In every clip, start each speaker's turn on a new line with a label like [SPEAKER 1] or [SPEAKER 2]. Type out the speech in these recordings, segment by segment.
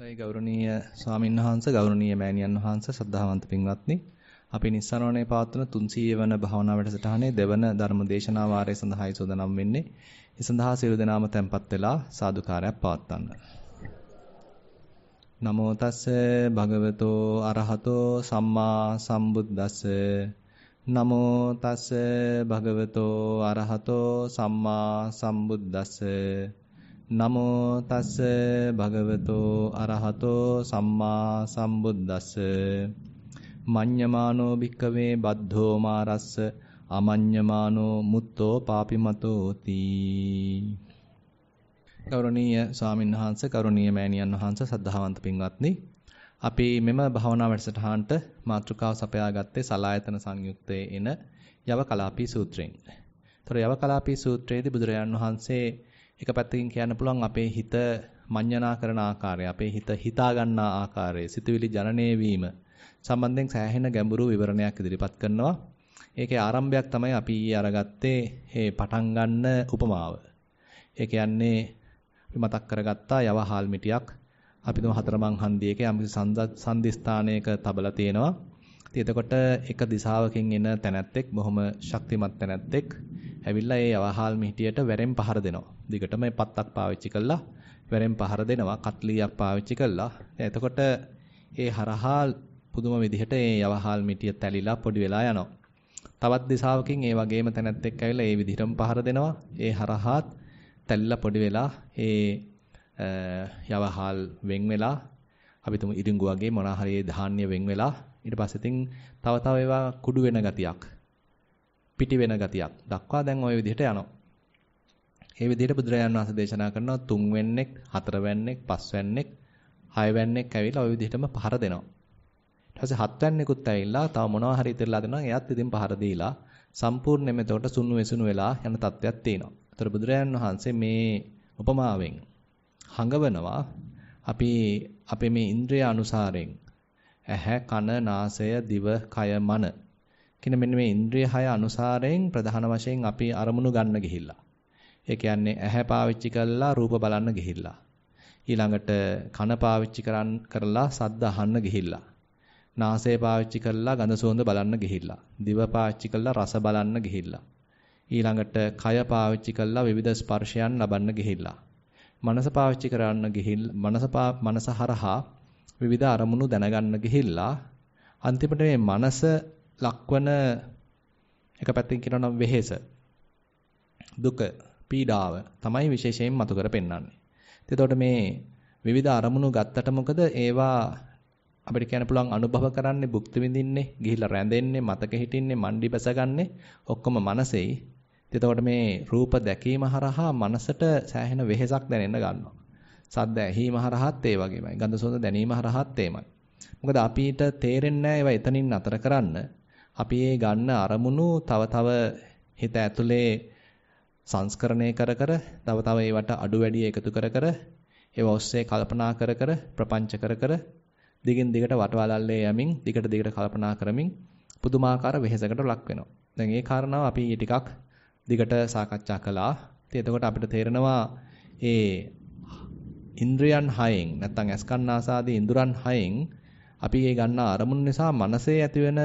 [SPEAKER 1] දැයි ගෞරවනීය ස්වාමීන් වහන්ස ගෞරවනීය මෑණියන් වහන්ස සද්ධාවන්ත පින්වත්නි අපි නිස්සරණේ පවත්වන 300 වන භාවනා වැඩසටහනේ දෙවන ධර්මදේශනා වාරය සඳහායි සූදානම් වෙන්නේ. ඒ සඳහා සියලු දෙනාම tempත් වෙලා සාදුකාරයක් පවත්වන්න. නමෝ තස්ස භගවතෝ අරහතෝ සම්මා සම්බුද්දස්ස නමෝ තස්ස භගවතෝ අරහතෝ සම්මා සම්බුද්දස්ස නමෝ තස්ස භගවතෝ අරහතෝ සම්මා සම්බුද්දස්ස මඤ්ඤමානෝ භික්කවේ බද්ධෝ මාරස්ස අමඤ්ඤමානෝ මුත්තෝ පාපිමතෝති ගෞරවනීය ස්වාමීන් වහන්සේ කරුණීය මෑණියන් වහන්සේ සද්ධාවන්ත පින්වත්නි අපි මෙම භාවනා වැඩසටහනට මාතෘකාව සපයා ගත්තේ සලායතන සංයුත්තේ එන යව කලාපී සූත්‍රයෙන්. ତොර යව කලාපී සූත්‍රයේදී බුදුරජාන් වහන්සේ එක පැත්තකින් කියන්න පුළුවන් අපේ හිත මඤ්ඤණා කරන ආකාරය, අපේ හිත හිතා ගන්නා ආකාරය, සිතුවිලි ජනනය වීම සම්බන්ධයෙන් සෑහෙන ගැඹුරු විවරණයක් ඉදිරිපත් කරනවා. ඒකේ ආරම්භයක් තමයි අපි අරගත්තේ මේ පටන් ගන්න උපමාව. ඒ කියන්නේ අපි මතක් කරගත්තා යව හාල් මිටියක් අපි තුම හතරමන් හන්දියේක යම් සංදිස්ථානයක තබලා තියෙනවා. ඉතින් එතකොට එක දිශාවකින් එන තැනැත්තෙක් බොහොම ශක්තිමත් තැනැත්තෙක් ඇවිල්ලා ඒ අවහාල් මිහිටියට වැරෙන් පහර දෙනවා. දිගටම මේ පත්තක් පාවිච්චි කළා වැරෙන් පහර දෙනවා, කට්ලියක් පාවිච්චි කළා. එතකොට ඒ හරහා පුදුම විදිහට ඒ අවහාල් මිටිය තැලිලා පොඩි වෙලා යනවා. තවත් දිශාවකින් ඒ වගේම තැනැත්තෙක් ඇවිල්ලා ඒ විදිහටම පහර දෙනවා. ඒ හරහාත් තැලිලා පොඩි වෙලා ඒ යවහාල් වෙන් වෙලා අපි තුමු ඉරිඟු වගේ මොනවා හරි ධාන්‍ය වෙන් වෙලා ඊට පස්සේ ඉතින් තව තව ඒවා කුඩු වෙන ගතියක් පිටි වෙන ගතියක් දක්වා දැන් ওই විදිහට යනවා. මේ විදිහට බුදුරජාන් වහන්සේ දේශනා කරනවා තුන්වැන්නෙක්, හතරවැන්නෙක්, පස්වැන්නෙක්, හයවැන්නෙක් ඇවිල්ලා ওই විදිහටම පහර දෙනවා. ඊට පස්සේ හත්වැන්නෙකුත් ඇවිල්ලා තව මොනවා හරි ඉතිරලා දෙනවා. එයාත් ඉතින් පහර දීලා සම්පූර්ණයෙන්ම එතකොට සුණු වෙසුණු වෙලා යන තත්ත්වයක් තියෙනවා. ඒතර බුදුරජාන් වහන්සේ මේ උපමාවෙන් හඟවනවා අපි අපේ මේ ඉන්ද්‍රිය අනුසාරයෙන් ඇහැ, කන, නාසය, දිව, කය, මන කියන මෙන්න මේ ඉන්ද්‍රිය හය අනුසාරයෙන් ප්‍රධාන වශයෙන් අපි අරමුණු ගන්න ගිහිල්ලා. ඒ කියන්නේ ඇහැ පාවිච්චි කළා රූප බලන්න ගිහිල්ලා. ඊළඟට කන පාවිච්චි කරලා සද්ද අහන්න ගිහිල්ලා. නාසය පාවිච්චි කරලා ගඳ සුවඳ බලන්න ගිහිල්ලා. දිව පාවිච්චි කරලා රස බලන්න ගිහිල්ලා. ඊළඟට කය පාවිච්චි කරලා විවිධ ස්පර්ශයන් ලබන්න ගිහිල්ලා. මනස පාවිච්චි කරන්න ගිහිල්ලා මනස මනස හරහා විවිධ අරමුණු දැනගන්න ගිහිල්ලා අන්තිමට මේ මනස ලක්වන එක පැත්තකින් කියනවා නම් වෙහෙස දුක පීඩාව තමයි විශේෂයෙන් මතු කර පෙන්වන්නේ. එතකොට මේ විවිධ අරමුණු ගත්තට මොකද ඒවා අපිට කියන්න පුළුවන් අනුභව කරන්නේ භුක්ති විඳින්නේ ගිහිල්ලා රැඳෙන්නේ මතක හිටින්නේ මණ්ඩි බැසගන්නේ ඔක්කොම මනසෙයි. එතකොට මේ රූප දැකීම හරහා මනසට සෑහෙන වෙහෙසක් දැනෙන්න ගන්නවා. සද්ද ඇහිම හරහත් ඒ වගේමයි. ගඳ සුවඳ දැනීම හරහත් ඒමයි. මොකද අපිට තේරෙන්නේ නැහැ එතනින් නතර කරන්න. අපි ඒ ගන්න අරමුණු තව තව හිත ඇතුලේ සංස්කරණය කර කර තව තව ඒවට අඩු වැඩි එකතු කර කර ඒව ඔස්සේ කල්පනා කර කර ප්‍රපංච කර කර දිගින් දිගට වටවලල්ලේ යමින් දිගට දිගට කල්පනා කරමින් පුදුමාකාර වෙහෙසකට ලක් වෙනවා. දැන් ඒ කාරණාව අපි ටිකක් දිගට සාකච්ඡා කළා. ඉතින් එතකොට අපිට තේරෙනවා ඒ ඉන්ද්‍රයන් 6න් නැත්නම් ඇස්කන්නාසාදී ඉඳුරන් 6න් අපි ඒ ගන්න අරමුණු නිසා මනසේ ඇතිවෙන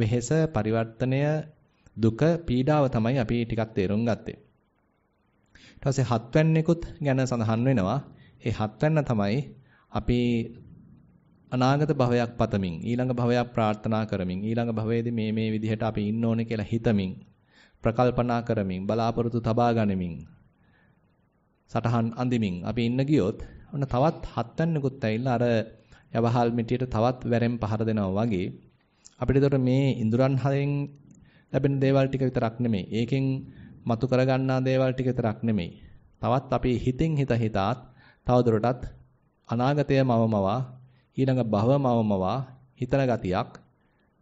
[SPEAKER 1] වෙහෙස පරිවර්තනය දුක පීඩාව තමයි අපි ටිකක් තේරුම් ගත්තේ. ඊට පස්සේ හත්වැන්නේකුත් ගැන සඳහන් වෙනවා. ඒ හත්වැන්න තමයි අපි අනාගත භවයක් පතමින් ඊළඟ භවයක් ප්‍රාර්ථනා කරමින් ඊළඟ භවයේදී මේ මේ විදිහට අපි ඉන්න ඕනේ කියලා හිතමින් ප්‍රකල්පනා කරමින් බලාපොරොත්තු තබා ගනිමින් සටහන් අඳිමින් අපි ඉන්න ගියොත් ඔන්න තවත් හත්වන්නකුත් ඇවිල්ලා අර යවහල් මිටියට තවත් වැරෙන් පහර දෙනවා වගේ අපිට ඒතර මේ ඉඳුරන් හයෙන් ලැබෙන දේවල් ටික විතරක් නෙමෙයි. ඒකෙන් මතු කරගන්නා දේවල් ටික විතරක් නෙමෙයි. තවත් අපේ හිතෙන් හිත හිතාත් තවදුරටත් අනාගතය මවමවා ඊළඟ භව මවමවා හිතන ගතියක්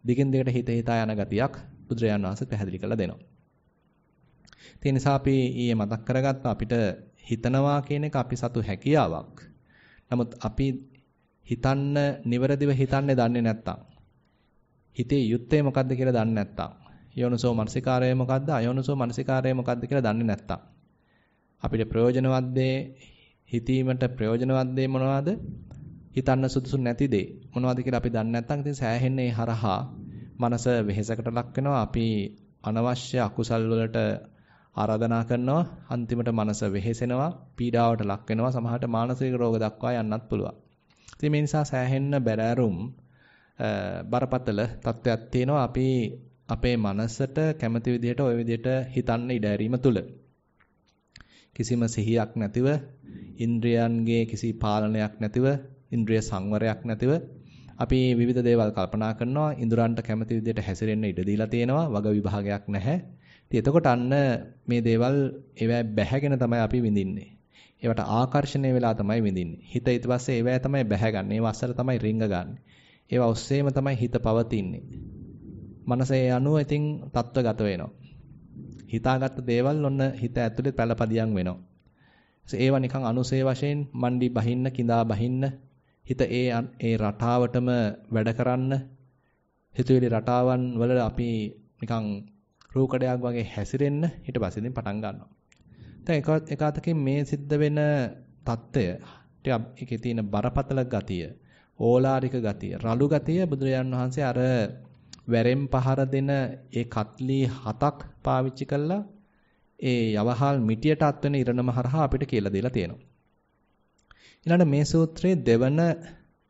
[SPEAKER 1] දිගින් දිගට හිත හිතා යන ගතියක් බුදුරජාන් වහන්සේ පැහැදිලි කරලා දෙනවා. ඒ නිසා අපි ඊයේ මතක් කරගත්ත අපිට හිතනවා කියන එක අපි සතු හැකියාවක්. නමුත් අපි හිතන්න නිවැරදිව හිතන්නේ දන්නේ නැත්තම් හිතේ යුත්තේ මොකද්ද කියලා දන්නේ නැත්තම් යෝනසෝ මනසිකාරය මොකද්ද අයෝනසෝ මනසිකාරය මොකද්ද කියලා දන්නේ නැත්තම් අපිට ප්‍රයෝජනවත් දේ හිතීමට ප්‍රයෝජනවත් දේ මොනවද හිතන්න සුදුසු නැති දේ මොනවද කියලා අපි දන්නේ නැත්තම් ඉතින් සෑහෙන්නේ හරහා මනස වෙහෙසකට ලක් වෙනවා අපි අනවශ්‍ය අකුසල් වලට ආරාධනා කරනවා අන්තිමට මනස වෙහෙසෙනවා පීඩාවට ලක් වෙනවා සමහරට මානසික රෝග දක්වා යන්නත් පුළුවන්. ඉතින් මේ නිසා සෑහෙන්න බැරෑරුම් බරපතල තත්ත්වයක් තියෙනවා අපි අපේ මනසට කැමති විදිහට ওই විදිහට හිතන්න ඉඩ ඇරීම තුල. කිසිම සිහියක් නැතිව ඉන්ද්‍රියන්ගේ කිසි පාලනයක් නැතිව ඉන්ද්‍රිය සංවරයක් නැතිව අපි විවිධ දේවල් කල්පනා කරනවා ඉඳුරන්ට කැමති විදිහට හැසිරෙන්න ඉඩ දීලා තියෙනවා වග විභාගයක් නැහැ ඉතින් එතකොට අන්න මේ දේවල් ඒවා බැහැගෙන තමයි අපි විඳින්නේ. ඒවට ආකර්ෂණය වෙලා තමයි විඳින්නේ. හිත ඊට පස්සේ ඒවා තමයි බැහැගන්නේ. ඒව අස්සර තමයි රිංග ගන්න. ඒව ඔස්සේම තමයි හිත පවතින්නේ. මනස ඒ අනුව ඉතින් තත්වගත වෙනවා. හිතාගත්ත දේවල් ඔන්න හිත ඇතුලේ පළපදියම් වෙනවා. ඒව නිකන් අනුසේ වශයෙන් මණ්ඩි බහින්න, කිඳා බහින්න, හිත ඒ ඒ රටාවටම වැඩ කරන්න හිතුවිලි රටාවන් වල අපි නිකන් රූකඩයක් වගේ හැසිරෙන්න ඊට පස්සේ ඉතින් පටන් ගන්නවා. දැන් එකාතකින් මේ සිද්ධ වෙන தত্ত্বය ටිකක් ඒකේ තියෙන බරපතල ගතිය, ඕලාරික ගතිය, රළු ගතිය බුදුරජාන් වහන්සේ අර වැරෙන් පහර දෙන ඒ කත්ලි හතක් පාවිච්චි කළා ඒ යවහල් මිටියට අත්වෙන ඉරණම හරහා අපිට කියලා දීලා තියෙනවා. ඊළඟ මේ සූත්‍රයේ දෙවන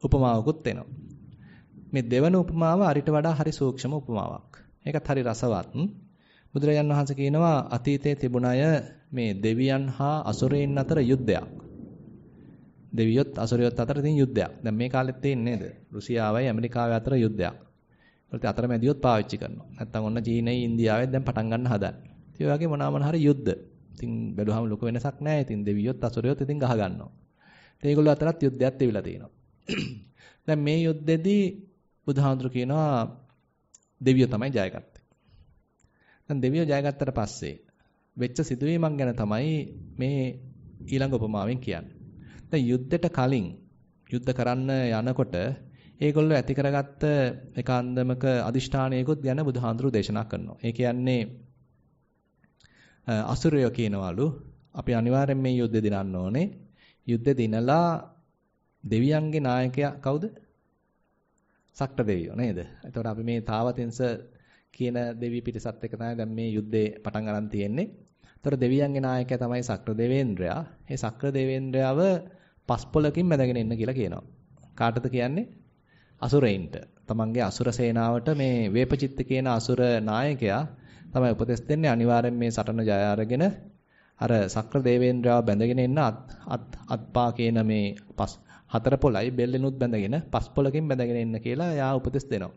[SPEAKER 1] උපමාවකුත් එනවා. මේ දෙවන උපමාව අරිට වඩා හරි සූක්ෂම උපමාවක්. ඒකත් හරි රසවත්. බුදුරජාන් වහන්සේ කියනවා අතීතයේ තිබුණ අය මේ දෙවියන් හා අසුරයන් අතර යුද්ධයක්. දෙවියොත් අසුරයොත් අතර තියෙන යුද්ධයක්. දැන් මේ කාලෙත් තියෙන්නේ නේද? රුසියාවයි ඇමරිකාවයි අතර යුද්ධයක්. ඒත් අතරමැදියොත් පාවිච්චි කරනවා. නැත්තම් ඔන්න චීනයි ඉන්දියාවෙත් දැන් පටන් ගන්න හදන්නේ. ඉතින් ඔයගේ මොනවා හරි යුද්ධ. ඉතින් බැලුවාම ලොකු වෙනසක් නැහැ. ඉතින් දෙවියොත් අසුරයොත් ඉතින් ගහ ගන්නවා. ඉතින් ඒගොල්ලෝ අතරත් යුද්ධයක් තිබිලා තියෙනවා. දැන් මේ යුද්ධෙදී බුදුහාඳුර කියනවා දෙවියෝ තමයි ජය ගත්තේ. දැන් දෙවියෝ ජයගත්තට පස්සේ වෙච්ච සිදුවීමක් ගැන තමයි මේ ඊළඟ උපමාවෙන් කියන්නේ. දැන් යුද්ධයට කලින් යුද්ධ කරන්න යනකොට ඒගොල්ලෝ ඇති කරගත්ත එකාන්දමක අදිෂ්ඨානයකුත් ගැන බුදුහාඳුරු දේශනා කරනවා. ඒ කියන්නේ අසුරයෝ කියනවලු අපි අනිවාර්යෙන් මේ යුද්ධය දිනන්න ඕනේ. යුද්ධය දිනලා දෙවියන්ගේ නායකයා කවුද? සක්‍ර දෙවියෝ නේද? එතකොට අපි මේ තාවතින්ස කියන දෙවි පිටසත් එක තමයි දැන් මේ යුද්ධේ පටන් ගන්න තියෙන්නේ. ඒතර දෙවියන්ගේ නායකයා තමයි සක්‍ර දෙවේන්ද්‍රයා. ඒ සක්‍ර දෙවේන්ද්‍රයාව පස්පොලකින් මැදගෙන ඉන්න කියලා කියනවා. කාටද කියන්නේ? අසුරයින්ට. තමන්ගේ අසුර සේනාවට මේ වේපචිත්ත කියන අසුර නායකයා තමයි උපදෙස් දෙන්නේ අනිවාර්යෙන් මේ සටන ජය අරගෙන අර සක්‍ර දේවේන්ද්‍රාව බැඳගෙන ඉන්න අත් අත්පා කියන මේ පස් හතර පොළයි බෙල්ලෙනුත් බැඳගෙන පස් පොළකින් බැඳගෙන ඉන්න කියලා එයා උපදෙස් දෙනවා.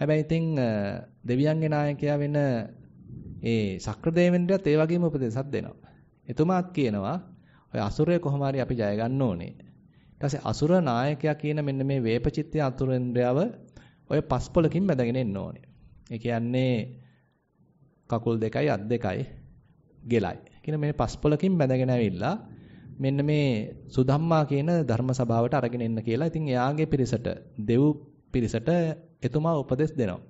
[SPEAKER 1] හැබැයි ඉතින් දෙවියන්ගේ නායකයා වෙන ඒ සක්‍රදේවෙන්ද්‍රයත් ඒ වගේම උපදේශයක් දෙනවා. එතුමාත් කියනවා ඔය අසුරය කොහොම හරි අපි ජය ගන්න ඕනේ. ඊට පස්සේ අසුර නායකයා කියන මෙන්න මේ වේපචිත්ත්‍ය අතුරේන්ද්‍රයව ඔය පස්පොලකින් බැඳගෙන ඉන්න ඕනේ. ඒ කියන්නේ කකුල් දෙකයි අත් දෙකයි ගෙලයි. කියන මේ පස්පොලකින් බැඳගෙන ඇවිල්ලා මෙන්න මේ සුධම්මා කියන ධර්ම සභාවට අරගෙන එන්න කියලා. ඉතින් එයාගේ පිරිසට දෙව් පිරිසට එතුමා උපදෙස් දෙනවා.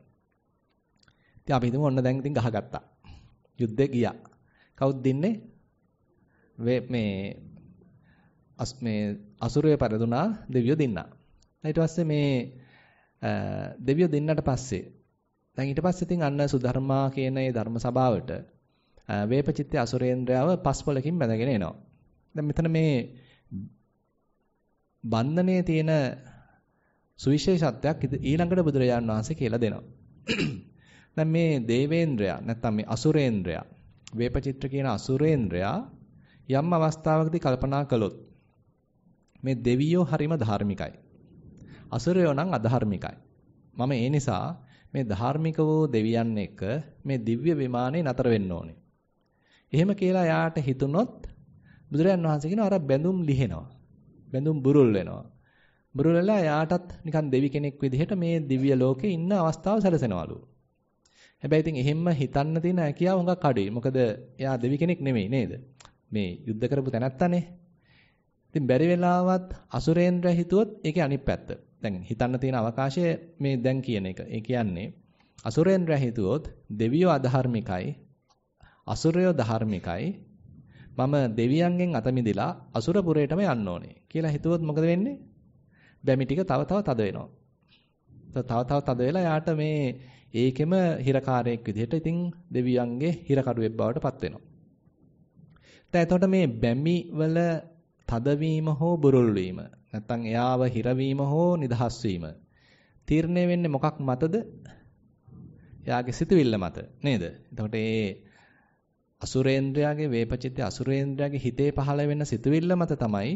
[SPEAKER 1] ඉතින් අපි හිතමු ඔන්න දැන් ඉතින් ගහගත්තා. යුද්ධේ ගියා. කවුද දින්නේ? මේ අස් මේ අසුරය පරදුනා දෙවියෝ දින්නා. ඊට පස්සේ මේ දෙවියෝ දෙන්නට පස්සේ දැන් ඊට පස්සේ ඉතින් අන්න සුධර්මා කියන ඒ ධර්ම සභාවට වේපචිත්තේ අසුරේන්ද්‍රයව පස්වලකින් බැඳගෙන එනවා. දැන් මෙතන මේ බන්ධනයේ තියෙන සුවිශේෂත්වයක් ඊළඟට බුදුරජාන් වහන්සේ කියලා දෙනවා. දැන් මේ දේවේන්ද්‍රයා නැත්නම් මේ අසුරේන්ද්‍රයා වේපචිත්‍ර කියන අසුරේන්ද්‍රයා යම් අවස්ථාවකදී කල්පනා කළොත් මේ දෙවියෝ හරිම ධාර්මිකයි. අසුරයෝ නම් අධාර්මිකයි. මම ඒ නිසා මේ ධාර්මික වූ දෙවියන් එක්ක මේ දිව්‍ය විමානේ නතර වෙන්න ඕනේ. එහෙම කියලා යාට හිතුනොත් බුදුරජාන් වහන්සේ කියනවා අර බැඳුම් ලිහෙනවා. බැඳුම් බුරුල් වෙනවා. බුරුලලා යාටත් නිකන් දෙවි කෙනෙක් විදිහට මේ දිව්‍ය ලෝකේ ඉන්න අවස්ථාව සැලසෙනවලු. හැබැයි ඉතින් එහෙම්ම හිතන්න තියෙන හැකියාව හුඟක් අඩුයි. මොකද එයා දෙවි කෙනෙක් නෙමෙයි නේද? මේ යුද්ධ කරපු තැනැත්තානේ. ඉතින් බැරි වෙලාවත් අසුරේන්ද්‍ර හිතුවොත් ඒකේ අනිත් පැත්ත. දැන් හිතන්න තියෙන අවකාශය මේ දැන් කියන එක. ඒ කියන්නේ අසුරේන්ද්‍ර හිතුවොත් දෙවියෝ අධාර්මිකයි අසුරයෝ ධාර්මිකයි මම දෙවියන්ගෙන් අත මිදලා අසුරපුරයටම යන්න ඕනේ කියලා හිතුවොත් මොකද වෙන්නේ? බැමි ටික තව තව තද වෙනවා. තව තව තද වෙලා යාට මේ ඒකෙම හිරකාරයෙක් විදිහට ඉතින් දෙවියන්ගේ හිරකරුවෙක් බවට පත් වෙනවා. දැන් එතකොට මේ බැමි වල තදවීම හෝ බුරුල් වීම නැත්නම් එයාව හිරවීම හෝ නිදහස් වීම තීරණය වෙන්නේ මොකක් මතද? එයාගේ සිතුවිල්ල මත නේද? එතකොට ඒ අසුරේන්ද්‍රයාගේ වේපචිත්‍ය අසුරේන්ද්‍රයාගේ හිතේ පහළ වෙන සිතුවිල්ල මත තමයි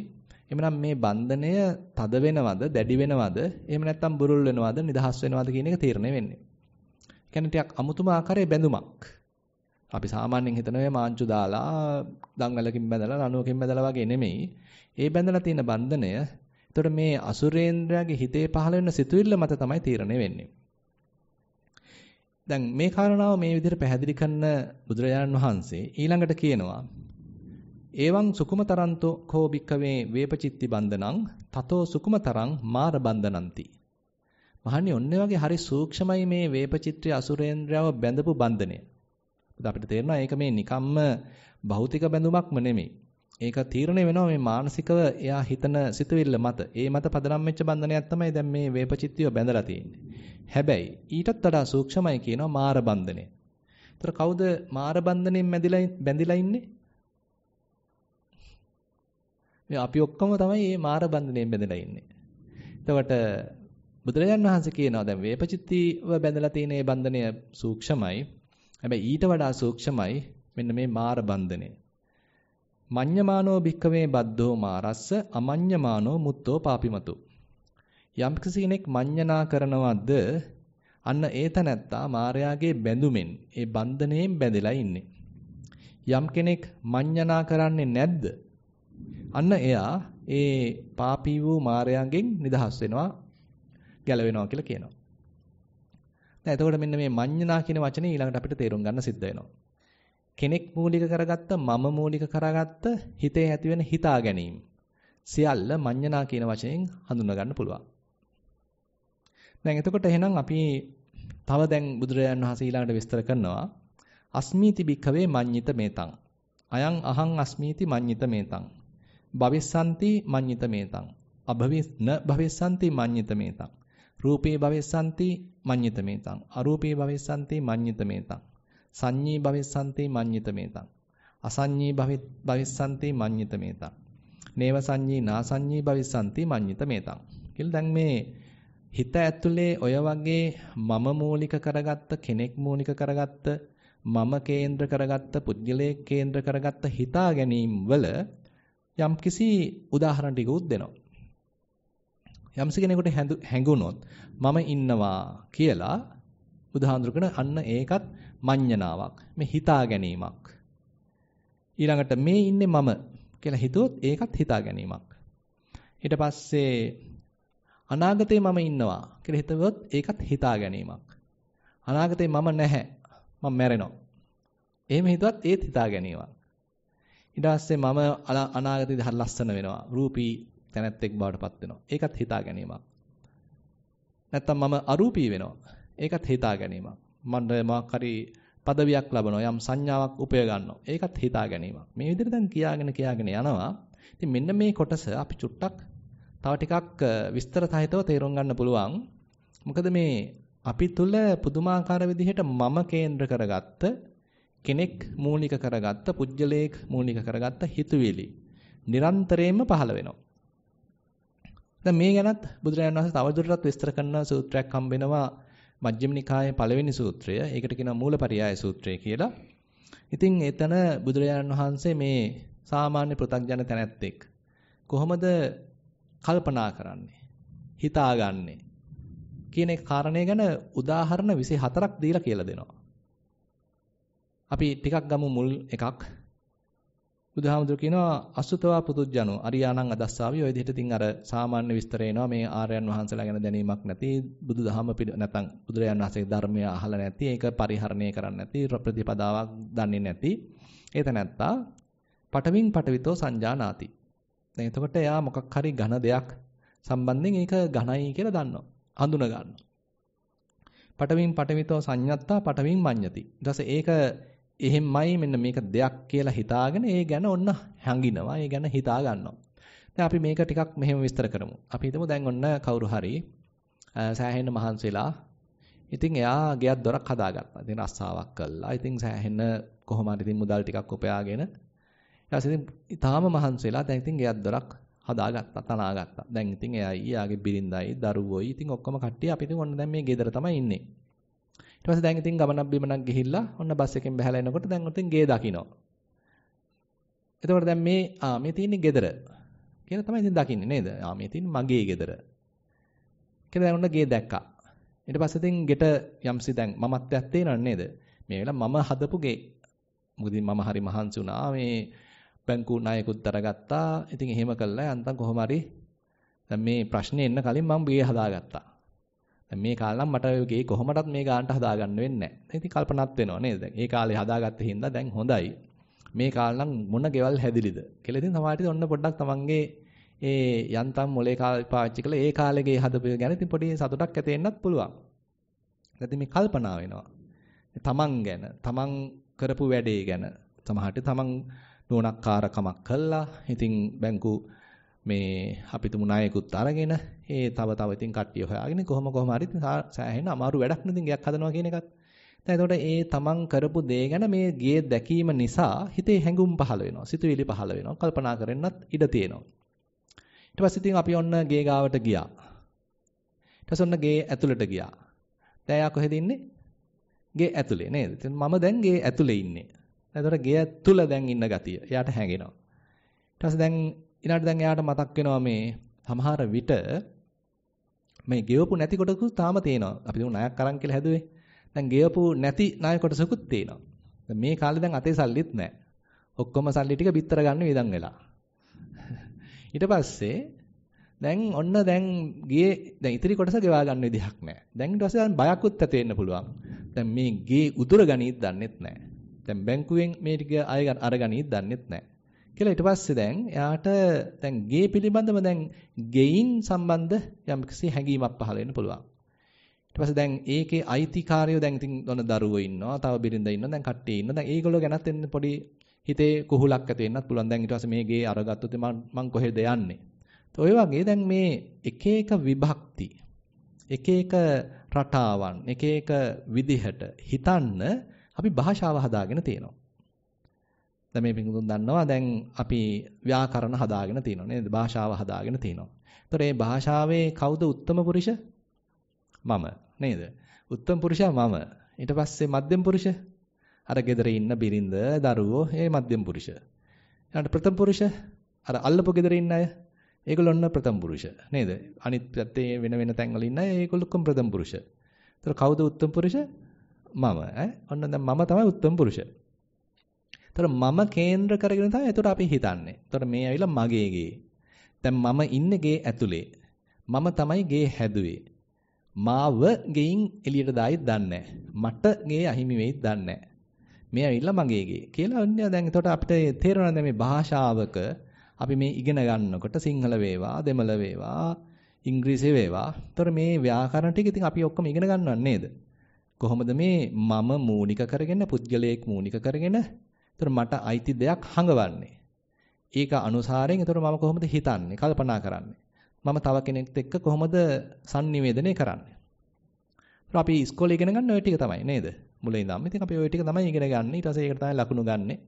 [SPEAKER 1] එමනම් මේ බන්ධනය තද වෙනවද, දැඩි වෙනවද, එහෙම නැත්නම් බුරුල් වෙනවද, නිදහස් වෙනවද කියන එක තීරණය වෙන්නේ. කියන්නේ ටිකක් අමුතුම ආකාරයේ බැඳුමක්. අපි සාමාන්‍යයෙන් හිතන ඔය මාංචු දාලා, දම්වැලකින් බැඳලා, රණුවකින් බැඳලා වගේ නෙමෙයි. ඒ බැඳලා තියෙන බන්ධනය එතකොට මේ අසුරේන්ද්‍රයාගේ හිතේ පහළ වෙන සිතුවිල්ල මත තමයි තීරණය වෙන්නේ. දැන් මේ කාරණාව මේ විදිහට පැහැදිලි කරන බුදුරජාණන් වහන්සේ ඊළඟට කියනවා එවං සුකුමතරන්තෝ කෝ භික්කවේ වේපචිත්ති බන්ධනං තතෝ සුකුමතරං මාර බන්ධනಂತಿ. මහන්නේ ඔන්නේ වගේ හරි සූක්ෂමයි මේ වේපචිත්‍රය අසුරේන්ද්‍රයව බැඳපු බන්ධනය. අපිට තේරෙනවා ඒක මේ නිකම්ම භෞතික බැඳුමක්ම නෙමෙයි. ඒක තීරණය වෙනවා මේ මානසිකව එයා හිතන සිතුවිල්ල මත. ඒ මත පදනම් වෙච්ච බන්ධනයක් තමයි දැන් මේ වේපචිත්තිය බැඳලා තියෙන්නේ. හැබැයි ඊටත් වඩා සූක්ෂමයි කියනවා මාර බන්ධනය. ඒතර කවුද මාර බන්ධනයෙන් බැඳිලා ඉන්නේ? මේ අපි ඔක්කොම තමයි මේ මාර බන්ධණයෙන් බැඳලා ඉන්නේ. එතකොට බුදුරජාන් වහන්සේ කියනවා දැන් වේපචිත්තිව බැඳලා තියෙන මේ බන්ධනය සූක්ෂමයි. හැබැයි ඊට වඩා සූක්ෂමයි මෙන්න මේ මාර බන්ධනය. මඤ්ඤමානෝ භික්කවේ බද්ධෝ මාරස්ස අමඤ්ඤමානෝ මුත්තෝ පාපිමතු. යම් කෙනෙක් මඤ්ඤනා කරනවද අන්න ඒ තැනැත්තා මායාගේ බැඳුමෙන් ඒ බන්ධණයෙන් බැඳලා ඉන්නේ. යම් කෙනෙක් මඤ්ඤනා කරන්නේ නැද්ද අන්න එයා ඒ පාපී වූ මායයන්ගෙන් නිදහස් වෙනවා ගැලවෙනවා කියලා කියනවා. දැන් එතකොට මෙන්න මේ මඤ්ඤණා කියන වචනේ ඊළඟට අපිට තේරුම් ගන්න සිද්ධ වෙනවා. කෙනෙක් මූලික කරගත්ත මම මූලික කරගත්ත හිතේ ඇතිවෙන හිතා ගැනීම සියල්ල මඤ්ඤණා කියන වචනයෙන් හඳුනා ගන්න පුළුවන්. දැන් එතකොට එහෙනම් අපි තව දැන් බුදුරජාන් වහන්සේ ඊළඟට විස්තර කරනවා අස්මීති භික්ඛවේ මඤ්ඤිත මේතං අයං අහං අස්මීති මඤ්ඤිත මේතං භවිස්සන්ති මඤ්ඤිතමේතං අභවිස් න භවිස්සන්ති මඤ්ඤිතමේතං රූපේ භවිස්සන්ති මඤ්ඤිතමේතං අරූපේ භවිස්සන්ති මඤ්ඤිතමේතං සංඤී භවිස්සන්ති මඤ්ඤිතමේතං අසඤ්ඤී භවිස්සන්ති මඤ්ඤිතමේතං නේව සංඤී නා සංඤී භවිස්සන්ති මඤ්ඤිතමේතං කියලා දැන් මේ හිත ඇතුලේ ඔය වගේ මම මූලික කරගත්ත කෙනෙක් මූලික කරගත්ත මම කේන්ද්‍ර කරගත්ත පුද්ගලයෙක් කේන්ද්‍ර කරගත්ත හිතා ගැනීම වල යම්කිසි උදාහරණ ටිකකුත් දෙනවා. යම්ස කෙනෙකුට හැඟුණොත් මම ඉන්නවා කියලා බුදුහාඳුරගෙන අන්න ඒකත් මඤ්ඤණාවක්. මේ හිතා ගැනීමක්. ඊළඟට මේ ඉන්නේ මම කියලා හිතුවොත් ඒකත් හිතා ගැනීමක්. ඊට පස්සේ අනාගතේ මම ඉන්නවා කියලා හිතුවොත් ඒකත් හිතා ගැනීමක්. අනාගතේ මම නැහැ. මම මැරෙනවා. එහෙම හිතුවත් ඒත් හිතා ගැනීමක්. ඊට පස්සේ මම අනාගතයේදී හරි ලස්සන වෙනවා. රූපී තැනැත්තෙක් බවට පත් වෙනවා. ඒකත් හිතා ගැනීමක්. නැත්තම් මම අරූපී වෙනවා. ඒකත් හිතා ගැනීමක්. මම මොකක් හරි පදවියක් ලබනවා. යම් සංඥාවක් උපය ගන්නවා. ඒකත් හිතා ගැනීමක්. මේ විදිහට දැන් කියාගෙන කියාගෙන යනවා. ඉතින් මෙන්න මේ කොටස අපි චුට්ටක් තව ටිකක් විස්තර සහිතව තේරුම් ගන්න පුළුවන්. මොකද මේ අපි තුල පුදුමාකාර විදිහට මම කේන්ද්‍ර කරගත්ත කෙනෙක් මූලික කරගත්ත පුජ්‍යලේක මූලික කරගත්ත හිතුවිලි නිරන්තරයෙන්ම පහළ වෙනවා. දැන් මේ ගැනත් බුදුරජාණන් වහන්සේ තවදුරටත් විස්තර කරන සූත්‍රයක් හම්බ වෙනවා මජ්ක්‍ධිම නිකායේ පළවෙනි සූත්‍රය. ඒකට කියනවා මූලපරියාය සූත්‍රය කියලා. ඉතින් එතන බුදුරජාණන් වහන්සේ මේ සාමාන්‍ය පෘථග්ජන තැනැත්තෙක් කොහොමද කල්පනා කරන්නේ? හිතාගන්නේ කියන කාරණය ගැන උදාහරණ 24ක් දීලා කියලා දෙනවා. අපි ටිකක් ගමු මුල් එකක්. බුදුහාමුදුර කියනවා අසුතවා පුදුජනෝ අරියාණං අදස්සාවි ඔය විදිහට තින් අර සාමාන්‍ය විස්තර එනවා මේ ආර්යයන් වහන්සේලා ගැන දැනීමක් නැති බුදුදහම නැතනම් බුදුරයන් වහන්සේගේ ධර්මය අහලා නැති ඒක පරිහරණය කරන්නේ නැති ප්‍රතිපදාවක් දන්නේ නැති ඒත නැත්තා පටවින් පටවිතෝ සංජානාති දැන් එතකොට එයා මොකක් හරි ඝන දෙයක් සම්බන්ධයෙන් ඒක ඝනයි කියලා දන්නවා. හඳුන ගන්නවා. පටවින් පටවිතෝ සංඤත්තා පටවින් මඤ්ඤති. ඊට ඒක එහෙමයි මෙන්න මේක දෙයක් කියලා හිතාගෙන ඒ ගැන ඔන්න හැඟිනවා. ඒ ගැන හිතා ගන්නවා. දැන් අපි මේක ටිකක් මෙහෙම විස්තර කරමු. අපි හිතමු දැන් ඔන්න කවුරු හරි සෑහෙන මහන්සිලා ඉතින් එයා ගෙයක් දොරක් හදාගත්තා. ඉතින් රස්සාවක් කළා. ඉතින් සෑහෙන කොහොම හරි ඉතින් මුදල් ටිකක් උපයාගෙන ඊට පස්සේ ඉතින් ඊටාම මහන්සිලා දැන් ඉතින් ගෙයක් දොරක් හදාගත්තා තනාගත්තා. දැන් ඉතින් එයායි යාගේ බිරිඳයි දරුවෝයි ඉතින් ඔක්කොම කට්ටිය අපි ඉතින් ඔන්න දැන් මේ ගෙදර තමයි ඉන්නේ. ඊට පස්සේ දැන් ඉතින් ගමනක් බිමනක් ගිහිල්ලා ඔන්න බස් එකෙන් බහැලා එනකොට දැන් උතින් ගේ දකින්න. එතකොට දැන් මේ ආ මේ තියෙන්නේ ගෙදර කියලා තමයි ඉතින් දකින්නේ නේද? ආ මේ තියෙන්නේ මගේ ගෙදර. කියලා දැන් ඔන්න ගේ දැක්කා. ඊට පස්සේ ඉතින් ගෙට යම්සි දැන් මමත්වයක් තේරෙනව නේද? මේ වෙලාව මම හදපු ගේ. මොකද මම හරි මහන්සි වුණා මේ බැංකු ණයකුත් දරගත්තා. ඉතින් එහෙම කළා යන්තම් කොහොම හරි දැන් මේ ප්‍රශ්නේ එන්න කලින් මම ගේ හදාගත්තා. දැන් මේ කාලේ නම් මට ගේ කොහොමඩත් මේ ගානට හදාගන්න වෙන්නේ නැහැ. ඉතින් කල්පනාත් වෙනවා නේද? ඒ කාලේ හදාගත්තේ හින්දා දැන් හොඳයි. මේ කාලේ නම් මොන ගෙවල් හැදිලිද කියලා ඉතින් තමයි ඔන්න පොඩ්ඩක් තමන්ගේ ඒ යන්තම් මොලේ කාලේ පාවිච්චි කළ ඒ කාලේ ගේ හදපු ගැන ඉතින් පොඩි සතුටක් ඇති වෙන්නත් පුළුවන්. නැති මේ කල්පනා වෙනවා. තමන් ගැන, තමන් කරපු වැඩේ ගැන. සමහරට තමන් නෝනක්කාරකමක් කළා. ඉතින් බැංකු මේ අපි තුමු ණයකුත් අරගෙන ඒ තව තව ඉතින් කට්ටිය හොයාගෙන කොහොම කොහම හරි සෑහෙන අමාරු වැඩක් නෙදින් ගයක් හදනවා කියන එකත්. දැන් එතකොට ඒ තමන් කරපු දේ ගැන මේ ගියේ දැකීම නිසා හිතේ හැඟුම් පහළ වෙනවා. සිතුවිලි පහළ වෙනවා. කල්පනා කරෙන්නත් ඉඩ තියෙනවා. ඊට පස්සේ ඉතින් අපි ඔන්න ගේ ගාවට ගියා. ඊට පස්සේ ඔන්න ගේ ඇතුළට ගියා. දැන් යා කොහෙද ඉන්නේ? ගේ ඇතුලේ නේද? ඉතින් මම දැන් ගේ ඇතුලේ ඉන්නේ. එතකොට ගේ තුල දැන් ඉන්න ගතිය. එයාට හැඟෙනවා. ඊට පස්සේ දැන් ඊළඟට දැන් එයාට මතක් වෙනවා මේ සමහර විට මේ ගෙවපු නැති කොටකුත් තාම තියෙනවා. අපි දුන්න ණයක් අරන් කියලා හැදුවේ. දැන් ගෙවපු නැති ණය කොටසකුත් තියෙනවා. දැන් මේ කාලේ දැන් අතේ සල්ලිත් නැහැ. ඔක්කොම සල්ලි ටික බිත්තර ගන්න වේදන් වෙලා. ඊට පස්සේ දැන් ඔන්න දැන් ගියේ දැන් ඉතිරි කොටස ගෙවා ගන්න විදිහක් නැහැ. දැන් ඊට පස්සේ බයකුත් ඇති වෙන්න පුළුවන්. දැන් මේ ගේ උදුර ගණීත් දන්නෙත් නැහැ. දැන් බැංකුවෙන් මේ ටික අය අරගණීත් දන්නෙත් නැහැ. කියලා ඊට පස්සේ දැන් එයාට දැන් ගේ පිළිබඳව දැන් ගෙයින් සම්බන්ධ යම්කිසි හැඟීමක් පහළ වෙන්න පුළුවන්. ඊට පස්සේ දැන් ඒකේ අයිතිකාරයෝ දැන් ඉතින් ඔන්න දරුවෝ ඉන්නවා, තව බිරිඳ ඉන්නවා, දැන් කට්ටිය ඉන්නවා. දැන් ඒගොල්ලෝ ගැනත් එන්න පොඩි හිතේ කුහුලක් ඇති වෙන්නත් පුළුවන්. දැන් ඊට පස්සේ මේ ගේ අරගත්තොත් මම මං කොහෙද යන්නේ? ඔය වගේ දැන් මේ එක එක විභක්ති එක එක රටාවන් එක එක විදිහට හිතන්න අපි භාෂාව හදාගෙන තියෙනවා. දැන් මේ පිටුතුන් දන්නවා දැන් අපි ව්‍යාකරණ හදාගෙන තියෙනවා නේද? භාෂාව හදාගෙන තියෙනවා. ඒතකොට මේ භාෂාවේ කවුද උත්තම පුරුෂ? මම නේද? උත්තම පුරුෂයා මම. ඊට පස්සේ මධ්‍යම පුරුෂ අර gedare ඉන්න බිරිඳ දරුවෝ ඒ මධ්‍යම පුරුෂ. ඊළඟට ප්‍රථම පුරුෂ අර අල්ලපු gedare ඉන්න අය ඒගොල්ලෝ ඔන්න ප්‍රථම පුරුෂ නේද? අනිත් පැත්තේ වෙන වෙන තැන්වල ඉන්න අය ඒගොල්ලෝ ප්‍රථම පුරුෂ. ඒතර කවුද උත්තම පුරුෂ? මම ඈ. ඔන්න දැන් මම තමයි උත්තම පුරුෂ. එතකොට මම කේන්ද්‍ර කරගෙන තමයි එතකොට අපි හිතන්නේ. එතකොට මේ ඇවිල්ලා මගේ ගේ. දැන් මම ඉන්නේ ගේ ඇතුලේ. මම තමයි ගේ හැදුවේ. මාව ගෙයින් එළියට දායිත් දන්නේ මට ගේ අහිමි වෙයිත් දන්නේ මේ ඇවිල්ලා මගේ ගේ කියලා ඔන්න දැන් එතකොට අපිට තේරෙනවා මේ භාෂාවක අපි මේ ඉගෙන ගන්නකොට සිංහල වේවා දෙමළ වේවා ඉංග්‍රීසි වේවා. එතකොට මේ ව්‍යාකරණ ටික ඉතින් අපි ඔක්කොම ඉගෙන ගන්නව නේද? කොහොමද මේ මම මූනික කරගෙන පුද්ගලයෙක් මූනික කරගෙන ඒතර මට අයිති දෙයක් හඟවන්නේ. ඒක අනුසාරයෙන් ඒතර මම කොහොමද හිතන්නේ, කල්පනා කරන්නේ. මම තව කෙනෙක්ත් එක්ක කොහොමද sannivedanaya කරන්නේ. ඒතර අපි ඉස්කෝලේ ඉගෙන ගන්න ඔය ටික තමයි නේද? මුලින් ඉඳන්ම. ඉතින් අපි ඔය ටික තමයි ඉගෙන ගන්න. ඊට පස්සේ ඒකට තමයි ලකුණු ගන්න. ඊට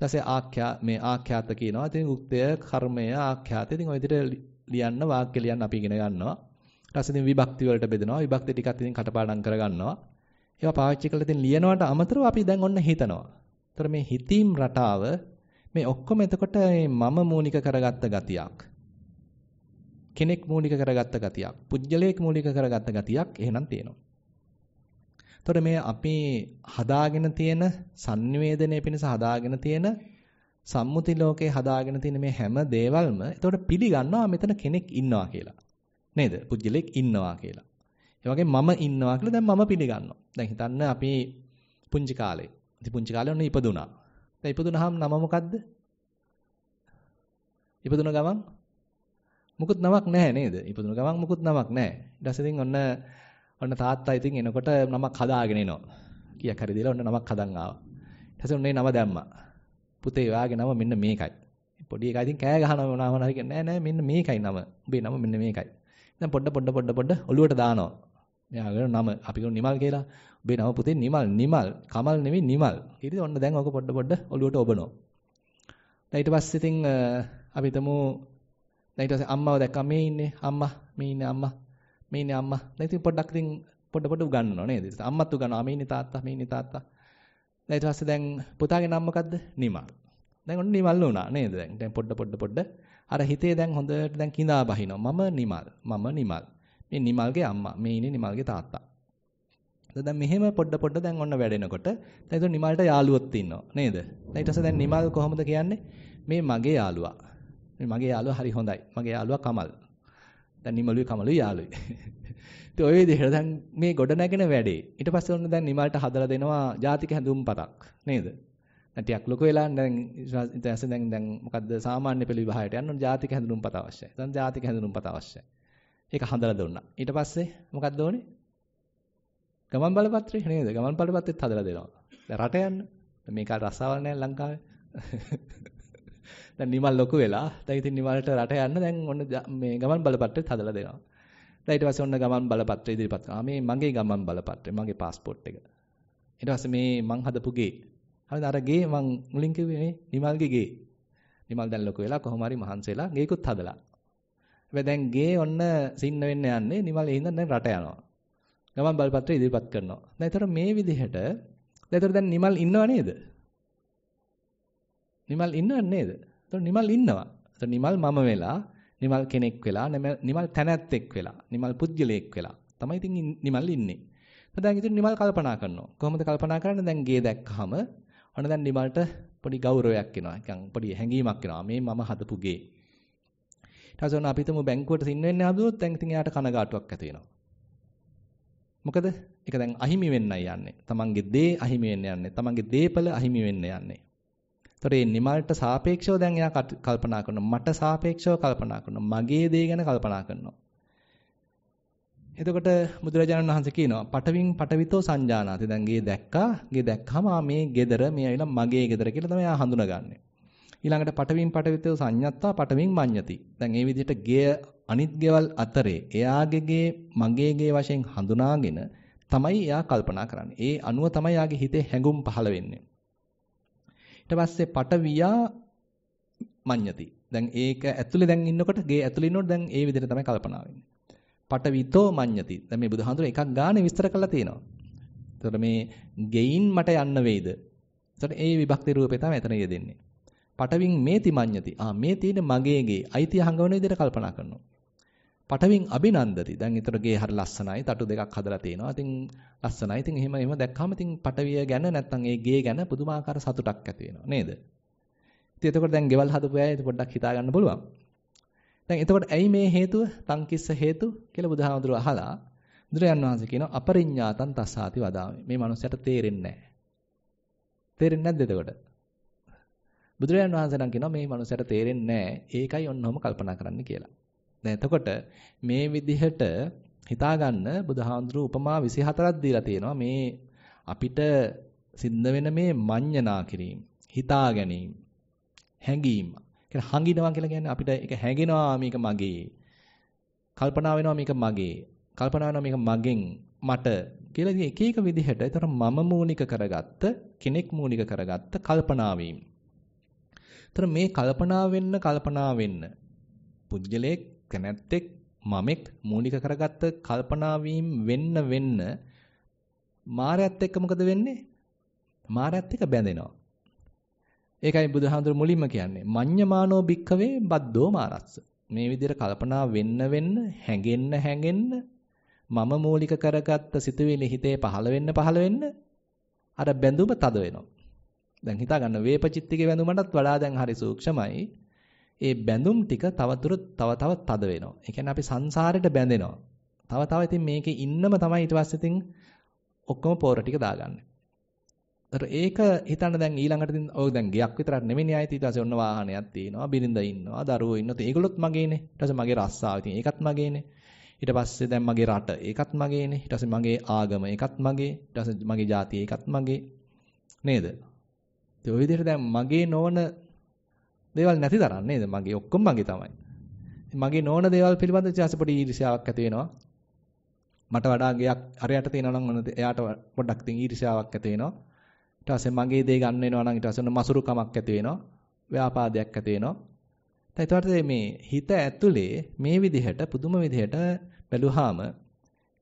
[SPEAKER 1] පස්සේ ආඛ්‍යා මේ ආඛ්‍යාත කියනවා. ඉතින් උක්තය, කර්මය, ආඛ්‍යාත. ඉතින් ඔය විදිහට ලියන්න වාක්‍ය ලියන්න අපි ඉගෙන ගන්නවා. ඊට පස්සේ ඉතින් විභක්ති වලට බෙදෙනවා. විභක්ති ටිකත් ඉතින් කටපාඩම් කරගන්නවා. ඒවා පාවිච්චි කරලා ඉතින් ලියනවට අමතරව අපි දැන් ඔන්න හිතනවා. ඒතර මේ හිතීම් රටාව මේ ඔක්කොම එතකොට මම මූලික කරගත්ත ගතියක්. කෙනෙක් මූලික කරගත්ත ගතියක්. පුජ්‍යලයක් මූලික කරගත්ත ගතියක් එහෙනම් තියෙනවා. එතකොට මේ අපි හදාගෙන තියෙන sannivedanaya පිණිස හදාගෙන තියෙන සම්මුති ලෝකේ හදාගෙන තියෙන මේ හැම දේවල්ම එතකොට පිළිගන්නවා මෙතන කෙනෙක් ඉන්නවා කියලා. නේද? පුජ්‍යලෙක් ඉන්නවා කියලා. ඒ වගේ මම ඉන්නවා කියලා දැන් මම පිළිගන්නවා. දැන් හිතන්න අපි පුංචි කාලේ ඉතින් පුංචි කාලේ ඔන්න ඉපදුනා. දැන් ඉපදුනහම නම මොකද්ද? ඉපදුන ගමන් මුකුත් නමක් නැහැ නේද? ඉපදුන ගමන් මුකුත් නමක් නැහැ. ඊට පස්සේ ඉතින් ඔන්න ඔන්න තාත්තා ඉතින් එනකොට නමක් හදාගෙන එනවා. කීයක් හරි දීලා ඔන්න නමක් හදන් ආවා. ඊට පස්සේ ඔන්න ඒ නම දැම්මා. පුතේ ඔයාගේ නම මෙන්න මේකයි. පොඩි එකා ඉතින් කෑ ගහනවා මොනවා මොනවා කියන්නේ නෑ නෑ මෙන්න මේකයි නම. උඹේ නම මෙන්න මේකයි. දැන් පොඩ පොඩ පොඩ පොඩ ඔලුවට දානවා. මෙයාගේ නම අපි කියමු නිමල් කියලා. ඔබේ නම පුතේ නිමල් නිමල් කමල් නෙමෙයි නිමල්. ඊට ඔන්න දැන් ඔක පොඩ පොඩ ඔලුවට ඔබනවා. දැන් ඊට පස්සේ ඉතින් අපි හිතමු දැන් ඊට පස්සේ අම්මාව දැක්කා මේ ඉන්නේ අම්මා මේ ඉන්නේ අම්මා මේ ඉන්නේ අම්මා. දැන් ඉතින් පොඩ්ඩක් ඉතින් පොඩ පොඩ උගන්වනවා නේද? අම්මත් උගන්වනවා මේ ඉන්නේ තාත්තා මේ ඉන්නේ තාත්තා. දැන් ඊට පස්සේ දැන් පුතාගේ නම මොකද්ද? නිමල්. දැන් ඔන්න නිමල් වුණා නේද? දැන් දැන් පොඩ පොඩ පොඩ අර හිතේ දැන් හොඳට දැන් කිඳා බහිනවා. මම නිමල්. මම නිමල්. මේ නිමල්ගේ අම්මා මේ ඉන්නේ නිමල්ගේ තාත්තා. දැන් මෙහෙම පොඩ පොඩ දැන් ඔන්න වැඩෙනකොට දැන් ඒක නිමල්ට යාළුවොත් ඉන්නවා නේද? දැන් ඊට පස්සේ දැන් නිමල් කොහොමද කියන්නේ? මේ මගේ යාළුවා. මේ මගේ යාළුවා හරි හොඳයි. මගේ යාළුවා කමල්. දැන් නිමලුයි කමලුයි යාළුවයි. ඉතින් ඔය විදිහට දැන් මේ ගොඩ නැගෙන වැඩේ. ඊට පස්සේ ඔන්න දැන් නිමල්ට හදලා දෙනවා ජාතික හැඳුම්පතක් නේද? දැන් ටිකක් ලොකු වෙලා දැන් ඊට පස්සේ දැන් දැන් මොකද්ද සාමාන්‍ය පෙළ විභාගයට යන්න ඕන ජාතික හැඳුම්පත අවශ්‍යයි. දැන් ජාතික හැඳුම්පත අවශ්‍යයි. ඒක හදලා දුන්නා. ඊට පස්සේ මොකද්ද ඕනේ? ගමන් බලපත්‍රේ නේද? ගමන් බලපත්‍රෙත් හදලා දෙනවා. දැන් රට යන්න. මේක රසාවල් නැහැ ලංකාවේ. දැන් නිමල් ලොකු වෙලා. දැන් ඉතින් නිමල්ට රට යන්න දැන් ඔන්න මේ ගමන් බලපත්‍රෙත් හදලා දෙනවා. දැන් ඊට පස්සේ ඔන්න ගමන් බලපත්‍රය ඉදිරිපත් කරනවා. මේ මගේ ගමන් බලපත්‍රය, මගේ પાස්පෝට් එක. ඊට පස්සේ මේ මං හදපු ගේ. හරිද? අර ගේ මං මුලින් කිව්වේ මේ නිමල්ගේ ගේ. නිමල් දැන් ලොකු වෙලා කොහොම හරි මහන්සිලා ගේකුත් හදලා. හැබැයි දැන් ගේ ඔන්න සින්න වෙන්න යන්නේ නිමල් එහෙනම් දැන් රට යනවා. ගමන් බලපත්‍රය ඉදිරිපත් කරනවා. දැන් ඒතර මේ විදිහට දැන් ඒතර දැන් නිමල් ඉන්නව නේද? නිමල් ඉන්නව නේද? ඒතර නිමල් ඉන්නවා. ඒතර නිමල් මම වෙලා, නිමල් කෙනෙක් වෙලා, නිමල් තැනැත්තෙක් වෙලා, නිමල් පුද්ගලයෙක් වෙලා. තමයි ඉතින් නිමල් ඉන්නේ. දැන් ඉතින් නිමල් කල්පනා කරනවා. කොහොමද කල්පනා කරන්නේ? දැන් ගේ දැක්කහම ඔන්න දැන් නිමල්ට පොඩි ගෞරවයක් එනවා. නිකන් පොඩි හැඟීමක් එනවා. මේ මම හදපු ගේ. ඊට පස්සේ ඔන්න අපි හිතමු බැංකුවට සින්න වෙන්න හදුවොත් දැන් ඉතින් එයාට කනගාටුවක් ඇති වෙනවා. මොකද ඒක දැන් අහිමි වෙන්නයි යන්නේ. තමන්ගේ දේ අහිමි වෙන්න යන්නේ. තමන්ගේ දේපල අහිමි වෙන්න යන්නේ. ඒතකොට මේ නිමල්ට සාපේක්ෂව දැන් එයා කල්පනා කරනවා. මට සාපේක්ෂව කල්පනා කරනවා. මගේ දේ ගැන කල්පනා කරනවා. එතකොට බුදුරජාණන් වහන්සේ කියනවා පටවින් පටවිතෝ සංජානාති. දැන් ගේ දැක්කා. ගේ දැක්කම මේ gedara මේ ඇවිල්ලා මගේ gedara කියලා තමයි එයා හඳුනගන්නේ. ඊළඟට පටවින් පටවිතෝ සංඤත්තා පටවින් මඤ්ඤති. දැන් මේ විදිහට ගේ අනිත් ගෙවල් අතරේ එයාගේ මගේගේ වශයෙන් හඳුනාගෙන තමයි එයා කල්පනා කරන්නේ. ඒ අනුව තමයි යාගේ හිතේ හැඟුම් පහළ වෙන්නේ. ඊට පස්සේ පටවියා මඤ්ඤති. දැන් ඒක ඇතුලේ දැන් ඉන්නකොට ගේ ඇතුලේ ඉන්නකොට දැන් ඒ විදිහට තමයි කල්පනා වෙන්නේ. පටවිතෝ මඤ්ඤති. දැන් මේ බුදුහාඳුර එකක් ගානේ විස්තර කරලා තියෙනවා. එතකොට මේ ගෙයින් මට යන්න වෙයිද? එතකොට ඒ විභක්ති රූපේ තමයි එතන යෙදෙන්නේ. පටවින් මේති මඤ්ඤති. ආ මේ තියෙන මගේගේ අයිතිය හංගවන විදිහට කල්පනා කරනවා. පටවින් අභිනන්දති. දැන් ඊතර ගේ හරි ලස්සනයි. තටු දෙකක් හදලා තිනවා. ඉතින් ලස්සනයි. ඉතින් එහෙම එහෙම දැක්කම ඉතින් පටවිය ගැන නැත්තම් ඒ ගේ ගැන පුදුමාකාර සතුටක් ඇති වෙනවා නේද? ඉතින් එතකොට දැන් ගෙවල් හදපු අය පොඩ්ඩක් හිතා ගන්න පුළුවන්. දැන් එතකොට ඇයි මේ හේතුව? තංකිස්ස හේතු කියලා බුදුහාමුදුරුව අහලා බුදුරයන් වහන්සේ කියනවා අපරිඤ්ඤාතං තස්සාති වදාමි. මේ මනුස්සයට තේරෙන්නේ නැහැ. තේරෙන්නේ නැද්ද එතකොට? බුදුරයන් වහන්සේ නම් කියනවා මේ මනුස්සයට තේරෙන්නේ නැහැ. ඒකයි ඔන්නෝම කල්පනා කරන්න කියලා. දැන් එතකොට මේ විදිහට හිතාගන්න බුදුහාඳුරු උපමා 24ක් දීලා තියෙනවා මේ අපිට සිද්ධ වෙන මේ මඤ්ඤණා කිරීම හිතා ගැනීම හැඟීම කියන්නේ හඟිනවා කියලා කියන්නේ අපිට ඒක හැඟෙනවා මේක මගේ කල්පනා වෙනවා මේක මගේ කල්පනා වෙනවා මේක මගෙන් මට කියලා ඉතින් එක එක විදිහට ඒතර මම මූනික කරගත්ත කෙනෙක් මූනික කරගත්ත කල්පනා වීම. ඒතර මේ කල්පනා වෙන්න කල්පනා වෙන්න පුජ්‍යලයක් කැමැත්තෙක් මමෙක් මූලික කරගත්ත කල්පනාවීම් වෙන්න වෙන්න මායත් එක්ක මොකද වෙන්නේ? මායත් එක්ක බැඳෙනවා. ඒකයි බුදුහාඳුර මුලින්ම කියන්නේ මඤ්ඤමානෝ භික්ඛවේ බද්දෝ මාරස්ස. මේ විදිහට කල්පනා වෙන්න වෙන්න හැඟෙන්න හැඟෙන්න මම මූලික කරගත්ත සිතුවිලි හිතේ පහළ වෙන්න පහළ වෙන්න අර බැඳුම තද වෙනවා. දැන් හිතා ගන්න වේපචිත්තිගේ බැඳුමටත් වඩා දැන් හරි සූක්ෂමයි. ඒ බැඳුම් ටික තවදුර තව තව තද වෙනවා. ඒ කියන්නේ අපි සංසාරෙට බැඳෙනවා. තව තව ඉතින් මේකේ ඉන්නම තමයි ඊට පස්සේ ඉතින් ඔක්කොම පෝර ටික දාගන්නේ. ඒතර ඒක හිතන්න දැන් ඊළඟට ඉතින් ඔය දැන් ගයක් විතරක් නෙමෙයි ආයෙත් ඊට පස්සේ ඔන්න වාහනයක් තියෙනවා, බිරිඳ ඉන්නවා, දරුවෝ ඉන්නවා. ඉතින් ඒගොල්ලොත් මගේනේ. ඊට පස්සේ මගේ රස්සාව ඉතින් ඒකත් මගේනේ. ඊට පස්සේ දැන් මගේ රට ඒකත් මගේනේ. ඊට පස්සේ මගේ ආගම ඒකත් මගේ. ඊට පස්සේ මගේ ජාතිය ඒකත් මගේ. නේද? ඉතින් ওই විදිහට දැන් මගේ නොවන දේවල් නැති තරම් නේද? මගේ ඔක්කොම මගේ තමයි. මගේ නොවන දේවල් පිළිබඳ ඉතිහාස පොඩි ඊර්ෂ්‍යාවක් ඇති වෙනවා. මට වඩා ගයක් අරයට තියෙනවා නම් එයාට පොඩ්ඩක් තියෙන ඊර්ෂ්‍යාවක් ඇති වෙනවා. ඊට පස්සේ මගේ දේ ගන්න වෙනවා නම් ඊට පස්සේ මසුරුකමක් ඇති වෙනවා. ව්‍යාපාදයක් ඇති වෙනවා. එතකොට මේ හිත ඇතුලේ මේ විදිහට පුදුම විදිහට බැලුවාම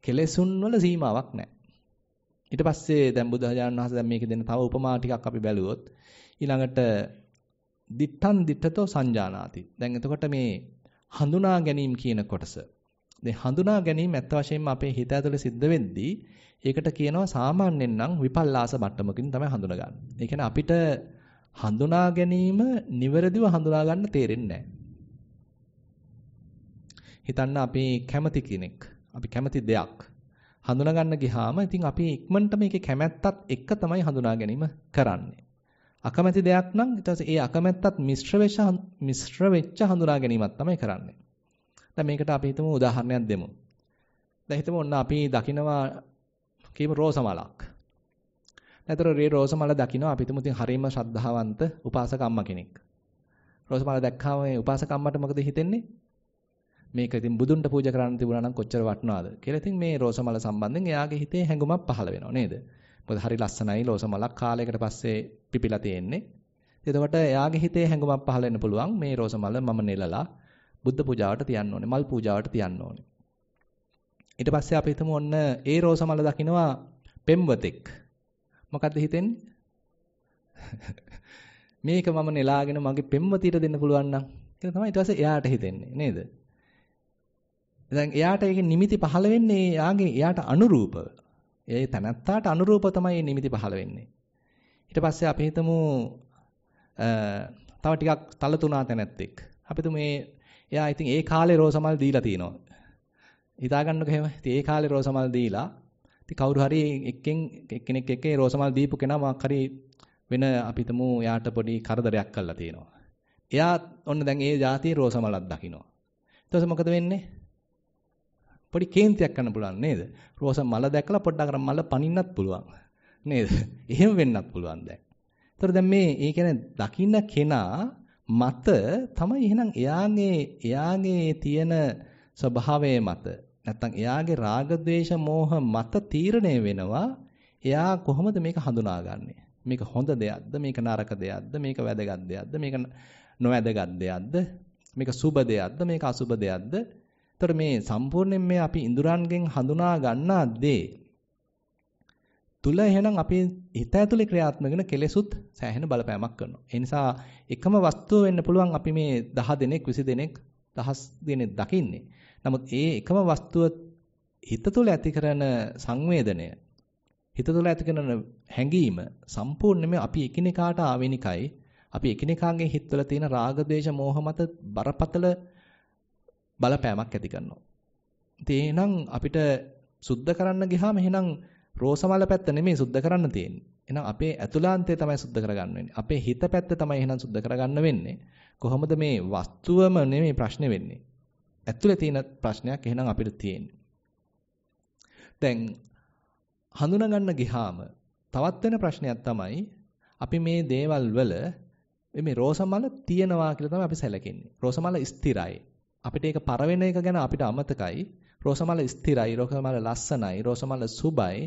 [SPEAKER 1] කෙලෙසුන් වල සීමාවක් නැහැ. ඊට පස්සේ දැන් බුදුහාජාන් වහන්සේ දැන් මේක දෙන තව උපමා ටිකක් අපි බැලුවොත් ඊළඟට දිත්තන් දිත්තතෝ සංජානාති. දැන් එතකොට මේ හඳුනා ගැනීම කියන කොටස. දැන් හඳුනා ගැනීම ඇත්ත වශයෙන්ම අපේ හිත ඇතුලේ සිද්ධ වෙද්දී ඒකට කියනවා සාමාන්‍යයෙන් නම් විපල්ලාස මට්ටමකින් තමයි හඳුනගන්නේ. ඒ කියන්නේ අපිට හඳුනා ගැනීම නිවැරදිව හඳුනා ගන්න තේරෙන්නේ නැහැ. හිතන්න අපි කැමති කෙනෙක්, අපි කැමති දෙයක් හඳුනා ගන්න ගියාම ඉතින් අපි ඉක්මනට මේකේ කැමැත්තත් එක්ක තමයි හඳුනා ගැනීම කරන්නේ. අකමැති දෙයක් නම් ඊට පස්සේ ඒ අකමැත්තත් මිශ්‍ර වෙච්ච මිශ්‍ර වෙච්ච හඳුනා ගැනීමක් තමයි කරන්නේ. දැන් මේකට අපි හිතමු උදාහරණයක් දෙමු. දැන් හිතමු ඔන්න අපි දකිනවා කීම රෝසමලක්. නැතර රේ රෝසමල දකිනවා අපි හිතමු ඉතින් හරීම ශ්‍රද්ධාවන්ත උපාසක අම්මා කෙනෙක්. රෝසමල දැක්කම මේ උපාසක අම්මට මොකද හිතෙන්නේ? මේක ඉතින් බුදුන්ට පූජා කරන්න තිබුණා නම් කොච්චර වටිනවද කියලා ඉතින් මේ රෝසමල සම්බන්ධයෙන් එයාගේ හිතේ හැඟුමක් පහළ වෙනවා නේද? මොකද හරි ලස්සනයි ලෝස මලක් කාලයකට පස්සේ පිපිලා තියෙන්නේ. එතකොට එයාගේ හිතේ හැඟුමක් පහළ වෙන්න පුළුවන් මේ රෝස මල මම නෙලලා බුද්ධ පූජාවට තියන්න ඕනේ මල් පූජාවට තියන්න ඕනේ. ඊට පස්සේ අපි හිතමු ඔන්න ඒ රෝස මල දකිනවා පෙම්වතෙක්. මොකද්ද හිතෙන්නේ? මේක මම නෙලාගෙන මගේ පෙම්වතියට දෙන්න පුළුවන් නම් කියලා තමයි ඊට පස්සේ එයාට හිතෙන්නේ නේද? දැන් එයාට ඒකේ නිමිති පහළ වෙන්නේ එයාගේ එයාට අනුරූපව. ඒ තනත්තාට අනුරූප තමයි නිමිති පහළ වෙන්නේ. ඊට පස්සේ අපි හිතමු තව ටිකක් තලතුණා තැනැත්තෙක්. අපි තුමු මේ එයා ඉතින් ඒ කාලේ රෝසමල් දීලා තිනවා. හිතාගන්නකෝ එහෙම. ඉතින් ඒ කාලේ රෝසමල් දීලා ඉතින් කවුරු හරි එක්කෙන් එක්කෙනෙක් එක්කේ රෝසමල් දීපු කෙනා මොකක් හරි වෙන අපි හිතමු එයාට පොඩි කරදරයක් කළා තියෙනවා. එයා ඔන්න දැන් ඒ જાතියේ රෝසමලක් දකිනවා. ඊට පස්සේ මොකද වෙන්නේ? පොඩි කේන්තියක් ගන්න පුළුවන් නේද? රෝස මල දැකලා පොඩ්ඩක් අර මල පනින්නත් පුළුවන්. නේද? එහෙම වෙන්නත් පුළුවන් දැන්. ඒතර දැන් මේ ඒ කියන්නේ දකින්න කෙනා මත තමයි එහෙනම් එයාගේ එයාගේ තියෙන ස්වභාවය මත නැත්තම් එයාගේ රාග ద్వේෂ මෝහ මත තීරණය වෙනවා එයා කොහොමද මේක හඳුනාගන්නේ මේක හොඳ දෙයක්ද මේක නරක දෙයක්ද මේක වැදගත් දෙයක්ද මේක නොවැදගත් දෙයක්ද මේක සුබ දෙයක්ද මේක අසුබ දෙයක්ද ඒතර මේ සම්පූර්ණයෙන් මේ අපි ඉඳුරන්ගෙන් හඳුනා ගන්නා දේ තුල එහෙනම් අපේ හිත ඇතුලේ ක්‍රියාත්මක වෙන කෙලෙසුත් සෑහෙන බලපෑමක් කරනවා. ඒ නිසා එකම වස්තුව වෙන්න පුළුවන් අපි මේ 10 දෙනෙක් 20 දෙනෙක් දහස් දෙනෙක් දකින්නේ. නමුත් ඒ එකම වස්තුව හිත තුල ඇති කරන සංවේදනය හිත තුළ ඇති කරන හැඟීම සම්පූර්ණයෙන්ම අපි එකිනෙකාට ආවෙනිකයි අපි එකිනෙකාගේ හිතවල තියෙන රාග දේශ මෝහ මත බරපතල බලපෑමක් ඇති කරනවා. ඉතින් එහෙනම් අපිට සුද්ධ කරන්න ගියාම එහෙනම් රෝසමල පැත්ත නෙමෙයි සුද්ධ කරන්න තියෙන්නේ. එහෙනම් අපේ ඇතුළාන්තය තමයි සුද්ධ කරගන්න වෙන්නේ. අපේ හිත පැත්ත තමයි එහෙනම් සුද්ධ කරගන්න වෙන්නේ. කොහොමද මේ වස්තුවම නෙමෙයි ප්‍රශ්නේ වෙන්නේ. ඇතුළේ තියෙන ප්‍රශ්නයක් එහෙනම් අපිට තියෙන්නේ. දැන් හඳුනා ගන්න ගියාම තවත් වෙන ප්‍රශ්නයක් තමයි අපි මේ දේවල් වල මේ රෝසමල තියනවා කියලා තමයි අපි සැලකෙන්නේ. රෝසමල ස්ථිරයි. අපිට ඒක පරවෙන එක ගැන අපිට අමතකයි. රෝසමල ස්ථිරයි, රෝසමල ලස්සනයි, රෝසමල සුබයි,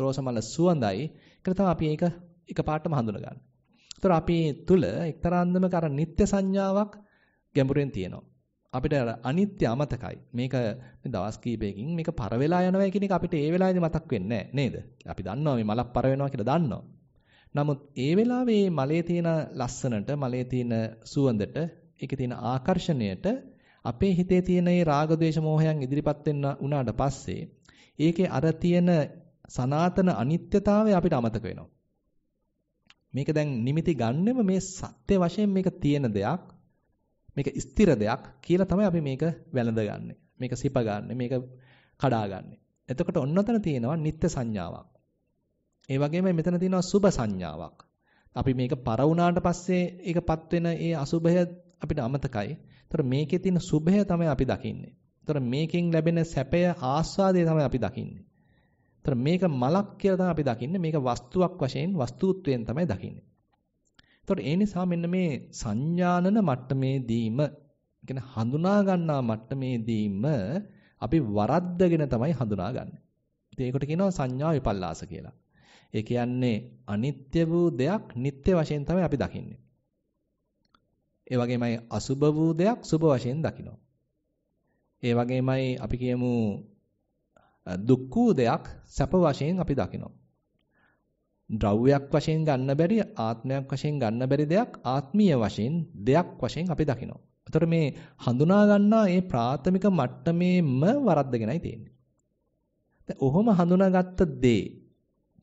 [SPEAKER 1] රෝසමල සුවඳයි කියලා තමයි අපි ඒක එකපාරටම හඳුනගන්නේ. ඒතර අපි තුල එක්තරා අන්දමක අර නিত্য සංඥාවක් ගැඹුරෙන් තියෙනවා. අපිට අනිත්‍ය අමතකයි. මේක මේ දවස් කීපයකින් මේක පර වෙලා යනවා කියන එක අපිට ඒ වෙලාවේදී මතක් වෙන්නේ නේද? අපි දන්නවා මේ මලක් පර වෙනවා කියලා දන්නවා. නමුත් ඒ වෙලාවේ මලේ තියෙන ලස්සනට, මලේ තියෙන සුවඳට, ඒකේ තියෙන ආකර්ෂණයට අපේ හිතේ තියෙන මේ රාග ద్వේෂ මෝහයන් ඉදිරිපත් වෙන්න උනාට පස්සේ ඒකේ අර තියෙන සනාතන අනිත්‍යතාවය අපිට අමතක වෙනවා. මේක දැන් නිමිති ගන්නෙම මේ සත්‍ය වශයෙන් මේක තියෙන දෙයක් මේක ස්ථිර දෙයක් කියලා තමයි අපි මේක වැළඳගන්නේ. මේක සිපගන්නේ, මේක කඩාගන්නේ. එතකොට ඔන්නතන තියෙනවා නිත්‍ය සංඥාවක්. ඒ වගේම මෙතන තියෙනවා සුභ සංඥාවක්. අපි මේක පර වුණාට පස්සේ ඒකපත් වෙන ඒ අසුභය අපිට අමතකයි. ඒතර මේකේ තියෙන සුභය තමයි අපි දකින්නේ. ඒතර මේකෙන් ලැබෙන සැපය ආස්වාදය තමයි අපි දකින්නේ. ඒතර මේක මලක් කියලා තමයි අපි දකින්නේ. මේක වස්තුවක් වශයෙන් වස්තුත්වයෙන් තමයි දකින්නේ. ඒතර ඒ නිසා මෙන්න මේ සංඥානන මට්ටමේදීම කියන්නේ හඳුනා ගන්නා මට්ටමේදීම අපි වරද්දගෙන තමයි හඳුනා ගන්නෙ. ඉතින් ඒකට කියනවා සංඥා විපල්ලාස කියලා. ඒ කියන්නේ අනිත්‍ය වූ දෙයක් නිට්ටය වශයෙන් තමයි අපි දකින්නේ. ඒ වගේමයි අසුබ වූ දෙයක් සුබ වශයෙන් දකිනවා. ඒ වගේමයි අපි කියමු දුක් වූ දෙයක් සැප වශයෙන් අපි දකිනවා. ද්‍රව්‍යයක් වශයෙන් ගන්න බැරි ආත්මයක් වශයෙන් ගන්න බැරි දෙයක් ආත්මීය වශයෙන් දෙයක් වශයෙන් අපි දකිනවා. එතකොට මේ හඳුනා ගන්නා මේ ප්‍රාථමික මට්ටමේම වරද්දගෙනයි තියෙන්නේ. දැන් ඔහොම හඳුනාගත්ත දේ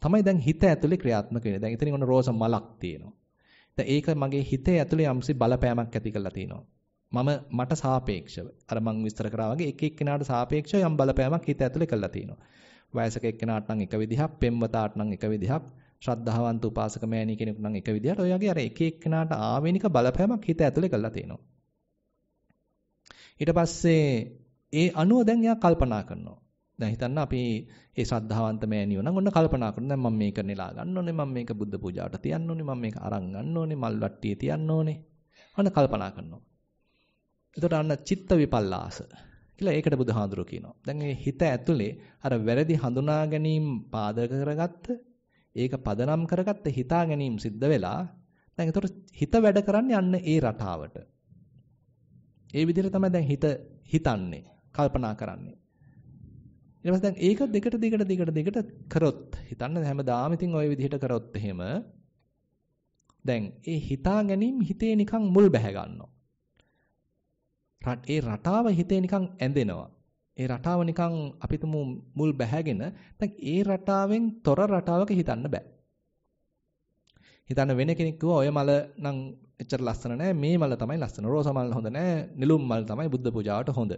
[SPEAKER 1] තමයි දැන් හිත ඇතුලේ ක්‍රියාත්මක වෙන්නේ. දැන් ඉතින් ඔන්න රෝස මලක් තියෙනවා. දැන් ඒක මගේ හිතේ ඇතුලේ යම්සි බලපෑමක් ඇති කරලා තිනවා. මම මට සාපේක්ෂව අර මං විස්තර කරා වගේ එක එක්කෙනාට සාපේක්ෂව යම් බලපෑමක් හිත ඇතුලේ කරලා තිනවා. වයසක එක්කෙනාට නම් එක විදිහක්, පෙම්වතාට නම් එක විදිහක්, ශ්‍රද්ධාවන්ත උපාසක මෑණී කෙනෙකුට නම් එක විදිහට ඔය වගේ අර එක එක්කෙනාට ආවේනික බලපෑමක් හිත ඇතුලේ කරලා තියෙනවා. ඊට පස්සේ ඒ අනුව දැන් එයා කල්පනා කරනවා. දැන් හිතන්න අපි ඒ ශ්‍රද්ධාවන්ත මෑණියෝ නම් ඔන්න කල්පනා කරන දැන් මම මේක නෙලා ගන්න ඕනේ මම මේක බුද්ධ පූජාවට තියන්න ඕනේ මම මේක අරන් ගන්න ඕනේ මල් වට්ටියේ තියන්න ඕනේ අන්න කල්පනා කරනවා එතකොට අන්න චිත්ත විපල්ලාස කියලා ඒකට බුදුහාඳුරෝ කියනවා දැන් මේ හිත ඇතුලේ අර වැරදි හඳුනා ගැනීම පාදක කරගත්ත ඒක පදනම් කරගත්ත හිතා ගැනීම සිද්ධ වෙලා දැන් එතකොට හිත වැඩ කරන්නේ අන්න ඒ රටාවට ඒ විදිහට තමයි දැන් හිත හිතන්නේ කල්පනා කරන්නේ ඊට පස්සේ දැන් ඒක දෙකට දෙකට දෙකට දෙකට කරොත් හිතන්න හැමදාම ඉතින් ওই විදිහට කරොත් එහෙම දැන් ඒ හිතා ගැනීම හිතේ නිකන් මුල් බැහැ ගන්නවා. ඒ රටාව හිතේ නිකන් ඇඳෙනවා. ඒ රටාව නිකන් අපිටම මුල් බැහැගෙන දැන් ඒ රටාවෙන් තොර රටාවක හිතන්න බෑ. හිතන්න වෙන කෙනෙක් කිව්වා ඔය මල නම් එච්චර ලස්සන නෑ මේ මල තමයි ලස්සන. රෝස මල් හොඳ නෑ, නිලුම් මල් තමයි බුද්ධ පූජාවට හොඳ.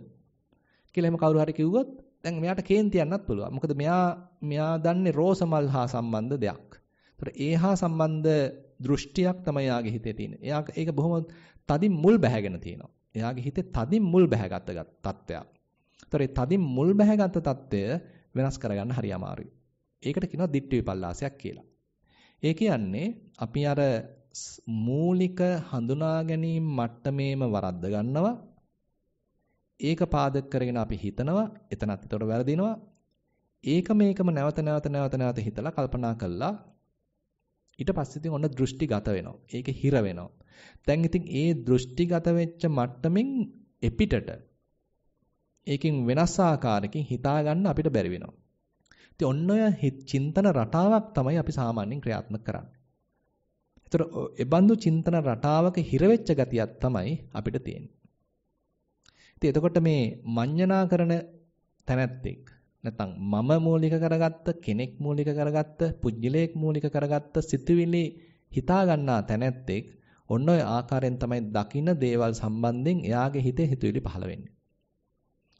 [SPEAKER 1] කියලා එහෙම කවුරු හරි කිව්වොත් දැන් මෙයාට කේන්තියන්නත් පුළුවන්. මොකද මෙයා මෙයා දන්නේ රෝස මල් හා සම්බන්ධ දෙයක්. ඒතර ඒ හා සම්බන්ධ දෘෂ්ටියක් තමයි යාගේ හිතේ තියෙන්නේ. එයා ඒක බොහොම තදින් මුල් බැහැගෙන තියෙනවා. එයාගේ හිතේ තදින් මුල් බැහැගත් තත්ත්වයක්. ඒතර ඒ තදින් මුල් බැහැගත් තත්ත්වය වෙනස් කරගන්න හරි අමාරුයි. ඒකට කියනවා ditthi vipallasයක් කියලා. ඒ කියන්නේ අපි අර මූලික හඳුනා ගැනීම මට්ටමේම වරද්ද ගන්නවා ඒක පාදක කරගෙන අපි හිතනවා එතනත් ඒතකොට වැරදිනවා ඒක මේකම නැවත නැවත නැවත නැවත හිතලා කල්පනා කළා ඊට පස්සේ ඉතින් ඔන්න දෘෂ්ටිගත වෙනවා ඒක හිර වෙනවා දැන් ඉතින් ඒ දෘෂ්ටිගත වෙච්ච මට්ටමින් එපිටට ඒකෙන් වෙනස් ආකාරකින් හිතා ගන්න අපිට බැරි වෙනවා ඉතින් ඔන්න ඔය චින්තන රටාවක් තමයි අපි සාමාන්‍යයෙන් ක්‍රියාත්මක කරන්නේ ඒතර ඒ බඳු චින්තන රටාවක හිර වෙච්ච ගතියක් තමයි අපිට තියෙන්නේ ශක්තිය. එතකොට මේ මඤ්ඤණා කරන තැනැත්තෙක් නැත්නම් මම මූලික කරගත්ත කෙනෙක් මූලික කරගත්ත පුජ්‍යලයක් මූලික කරගත්ත සිතුවිලි හිතා ගන්නා තැනැත්තෙක් ඔන්න ඔය ආකාරයෙන් තමයි දකින දේවල් සම්බන්ධයෙන් එයාගේ හිතේ හිතුවිලි පහළ වෙන්නේ.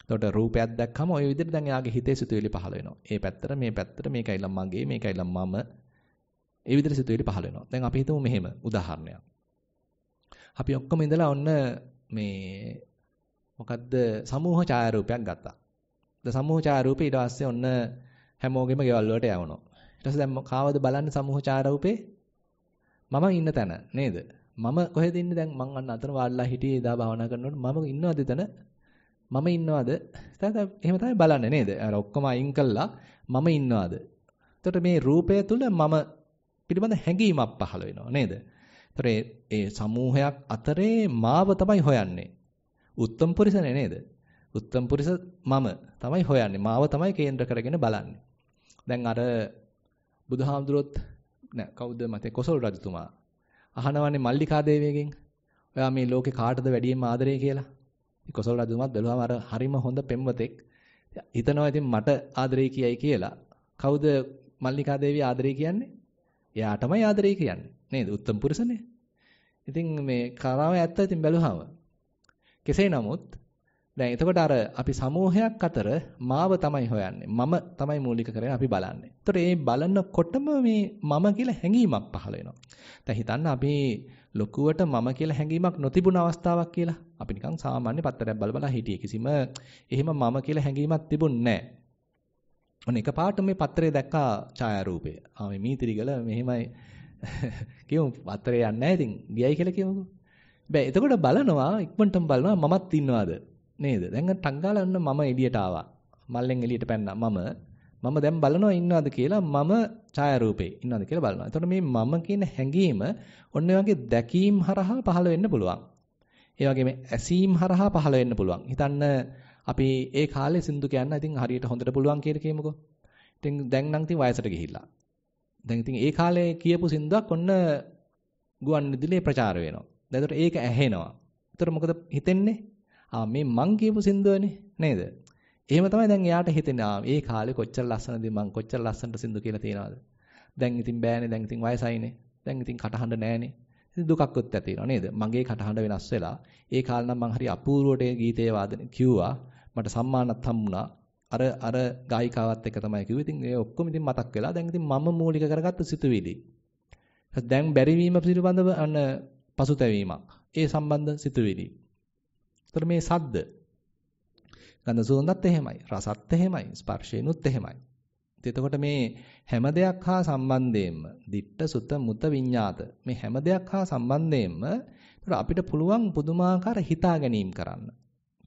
[SPEAKER 1] එතකොට රූපයක් දැක්කම ওই විදිහට දැන් එයාගේ හිතේ සිතුවිලි පහළ වෙනවා. ඒ පැත්තට මේ පැත්තට මේකයිලා මගේ මේකයිලා මම ඒ විදිහට සිතුවිලි පහළ වෙනවා. දැන් අපි හිතමු මෙහෙම උදාහරණයක්. අපි ඔක්කොම ඉඳලා ඔන්න මේ මොකද්ද සමූහ ඡායාරූපයක් ගත්තා. ද සමූහ ඡායාරූපේ ඊට පස්සේ ඔන්න හැමෝගෙම ගෙවල් වලට යවනවා. ඊට පස්සේ දැන් කාවද බලන්නේ සමූහ ඡායාරූපේ? මම ඉන්න තැන නේද? මම කොහෙද ඉන්නේ දැන් මං අන්න අතන වාඩිලා හිටියේ එදා භාවනා කරනකොට මම ඉන්නවද එතන? මම ඉන්නවද? එහෙම තමයි බලන්නේ නේද? අර ඔක්කොම අයින් කළා මම ඉන්නවද? එතකොට මේ රූපය තුල මම පිළිබඳ හැඟීමක් පහළ වෙනවා නේද? එතකොට ඒ සමූහයක් අතරේ මාව තමයි හොයන්නේ. උත්තම් පුරිසනේ නේද? උත්තම් පුරිස මම තමයි හොයන්නේ. මාව තමයි කේන්ද්‍ර කරගෙන බලන්නේ. දැන් අර බුදුහාමුදුරුවොත් නෑ කවුද මතේ කොසල් රජතුමා අහනවනේ මල්ලිකා දේවියගෙන් ඔයා මේ ලෝකේ කාටද වැඩියෙන් ආදරේ කියලා. ඉතින් කොසල් රජතුමාත් බැලුවාම අර හරිම හොඳ පෙම්වතෙක්. හිතනවා ඉතින් මට ආදරේ කියයි කියලා. කවුද මල්ලිකා දේවිය ආදරේ කියන්නේ? එයාටමයි ආදරේ කියන්නේ. නේද? උත්තම පුරුෂනේ. ඉතින් මේ කතාව ඇත්ත ඉතින් බැලුවාම කෙසේ නමුත් දැන් එතකොට අර අපි සමූහයක් අතර මාව තමයි හොයන්නේ. මම තමයි මූලික කරගෙන අපි බලන්නේ. එතකොට මේ බලනකොටම මේ මම කියලා හැඟීමක් පහළ වෙනවා. දැන් හිතන්න අපි ලොකුවට මම කියලා හැඟීමක් නොතිබුණ අවස්ථාවක් කියලා. අපි නිකන් සාමාන්‍ය පත්තරයක් බල බල හිටියේ. කිසිම එහෙම මම කියලා හැඟීමක් තිබුණේ නැහැ. ඔන්න එකපාරට මේ පත්‍රය දැක්කා ඡායාරූපය. ආ මේ මීතිරිගල මෙහෙමයි කියමු පත්‍රය යන්නේ නැහැ ඉතින් ගියයි කියලා කියමුකෝ. බෑ එතකොට බලනවා ඉක්මනටම බලනවා මමත් ඉන්නවාද නේද? දැන් ටංගාලන්න මම එළියට ආවා. මල්ලෙන් එළියට පැන්නා මම. මම දැන් බලනවා ඉන්නවාද කියලා මම ඡායාරූපේ ඉන්නවාද කියලා බලනවා. එතකොට මේ මම කියන හැඟීම ඔන්න වගේ දැකීම් හරහා පහළ වෙන්න පුළුවන්. ඒ වගේම ඇසීම් හරහා පහළ වෙන්න පුළුවන්. හිතන්න අපි ඒ කාලේ සින්දු කියන්න ඉතින් හරියට හොඳට පුළුවන් කියලා කියමුකෝ. ඉතින් දැන් නම් ඉතින් වයසට ගිහිල්ලා. දැන් ඉතින් ඒ කාලේ කියපු සින්දුවක් ඔන්න ගුවන් විදුලියේ ප්‍රචාර වෙනවා. දැන් ඒක ඇහෙනවා. එතකොට මොකද හිතෙන්නේ? ආ මේ මං කියපු සින්දුවනේ නේද? එහෙම තමයි දැන් එයාට හිතෙන්නේ. ආ මේ කාලේ කොච්චර ලස්සනද මං කොච්චර ලස්සනට සින්දු කියලා තියනවාද? දැන් ඉතින් බෑනේ දැන් ඉතින් වයසයිනේ. දැන් ඉතින් කටහඬ නෑනේ. ඉතින් දුකක්වත් ඇතිවෙනවා නේද? මගේ කටහඬ වෙනස් වෙලා ඒ කාලේ නම් මං හරි අපූර්වට ගීතේ වාදන කිව්වා. මට සම්මානත් හම්බුණා. අර අර ගායිකාවත් එක තමයි කිව්වේ. ඉතින් ඒ ඔක්කොම ඉතින් මතක් වෙලා දැන් ඉතින් මම මූලික කරගත්ත සිතුවිලි. දැන් බැරිවීම පිළිබඳව අන්න පසුතැවීමක්. ඒ සම්බන්ධ සිතුවිලි. ඒතර මේ සද්ද ගඳ සුවඳත් එහෙමයි, රසත් එහෙමයි, ස්පර්ශයනුත් එහෙමයි. එතකොට මේ හැම දෙයක් හා සම්බන්ධයෙන්ම දිට්ඨ සුත මුත විඤ්ඤාත මේ හැම දෙයක් හා සම්බන්ධයෙන්ම එතකොට අපිට පුළුවන් පුදුමාකාර හිතා ගැනීම කරන්න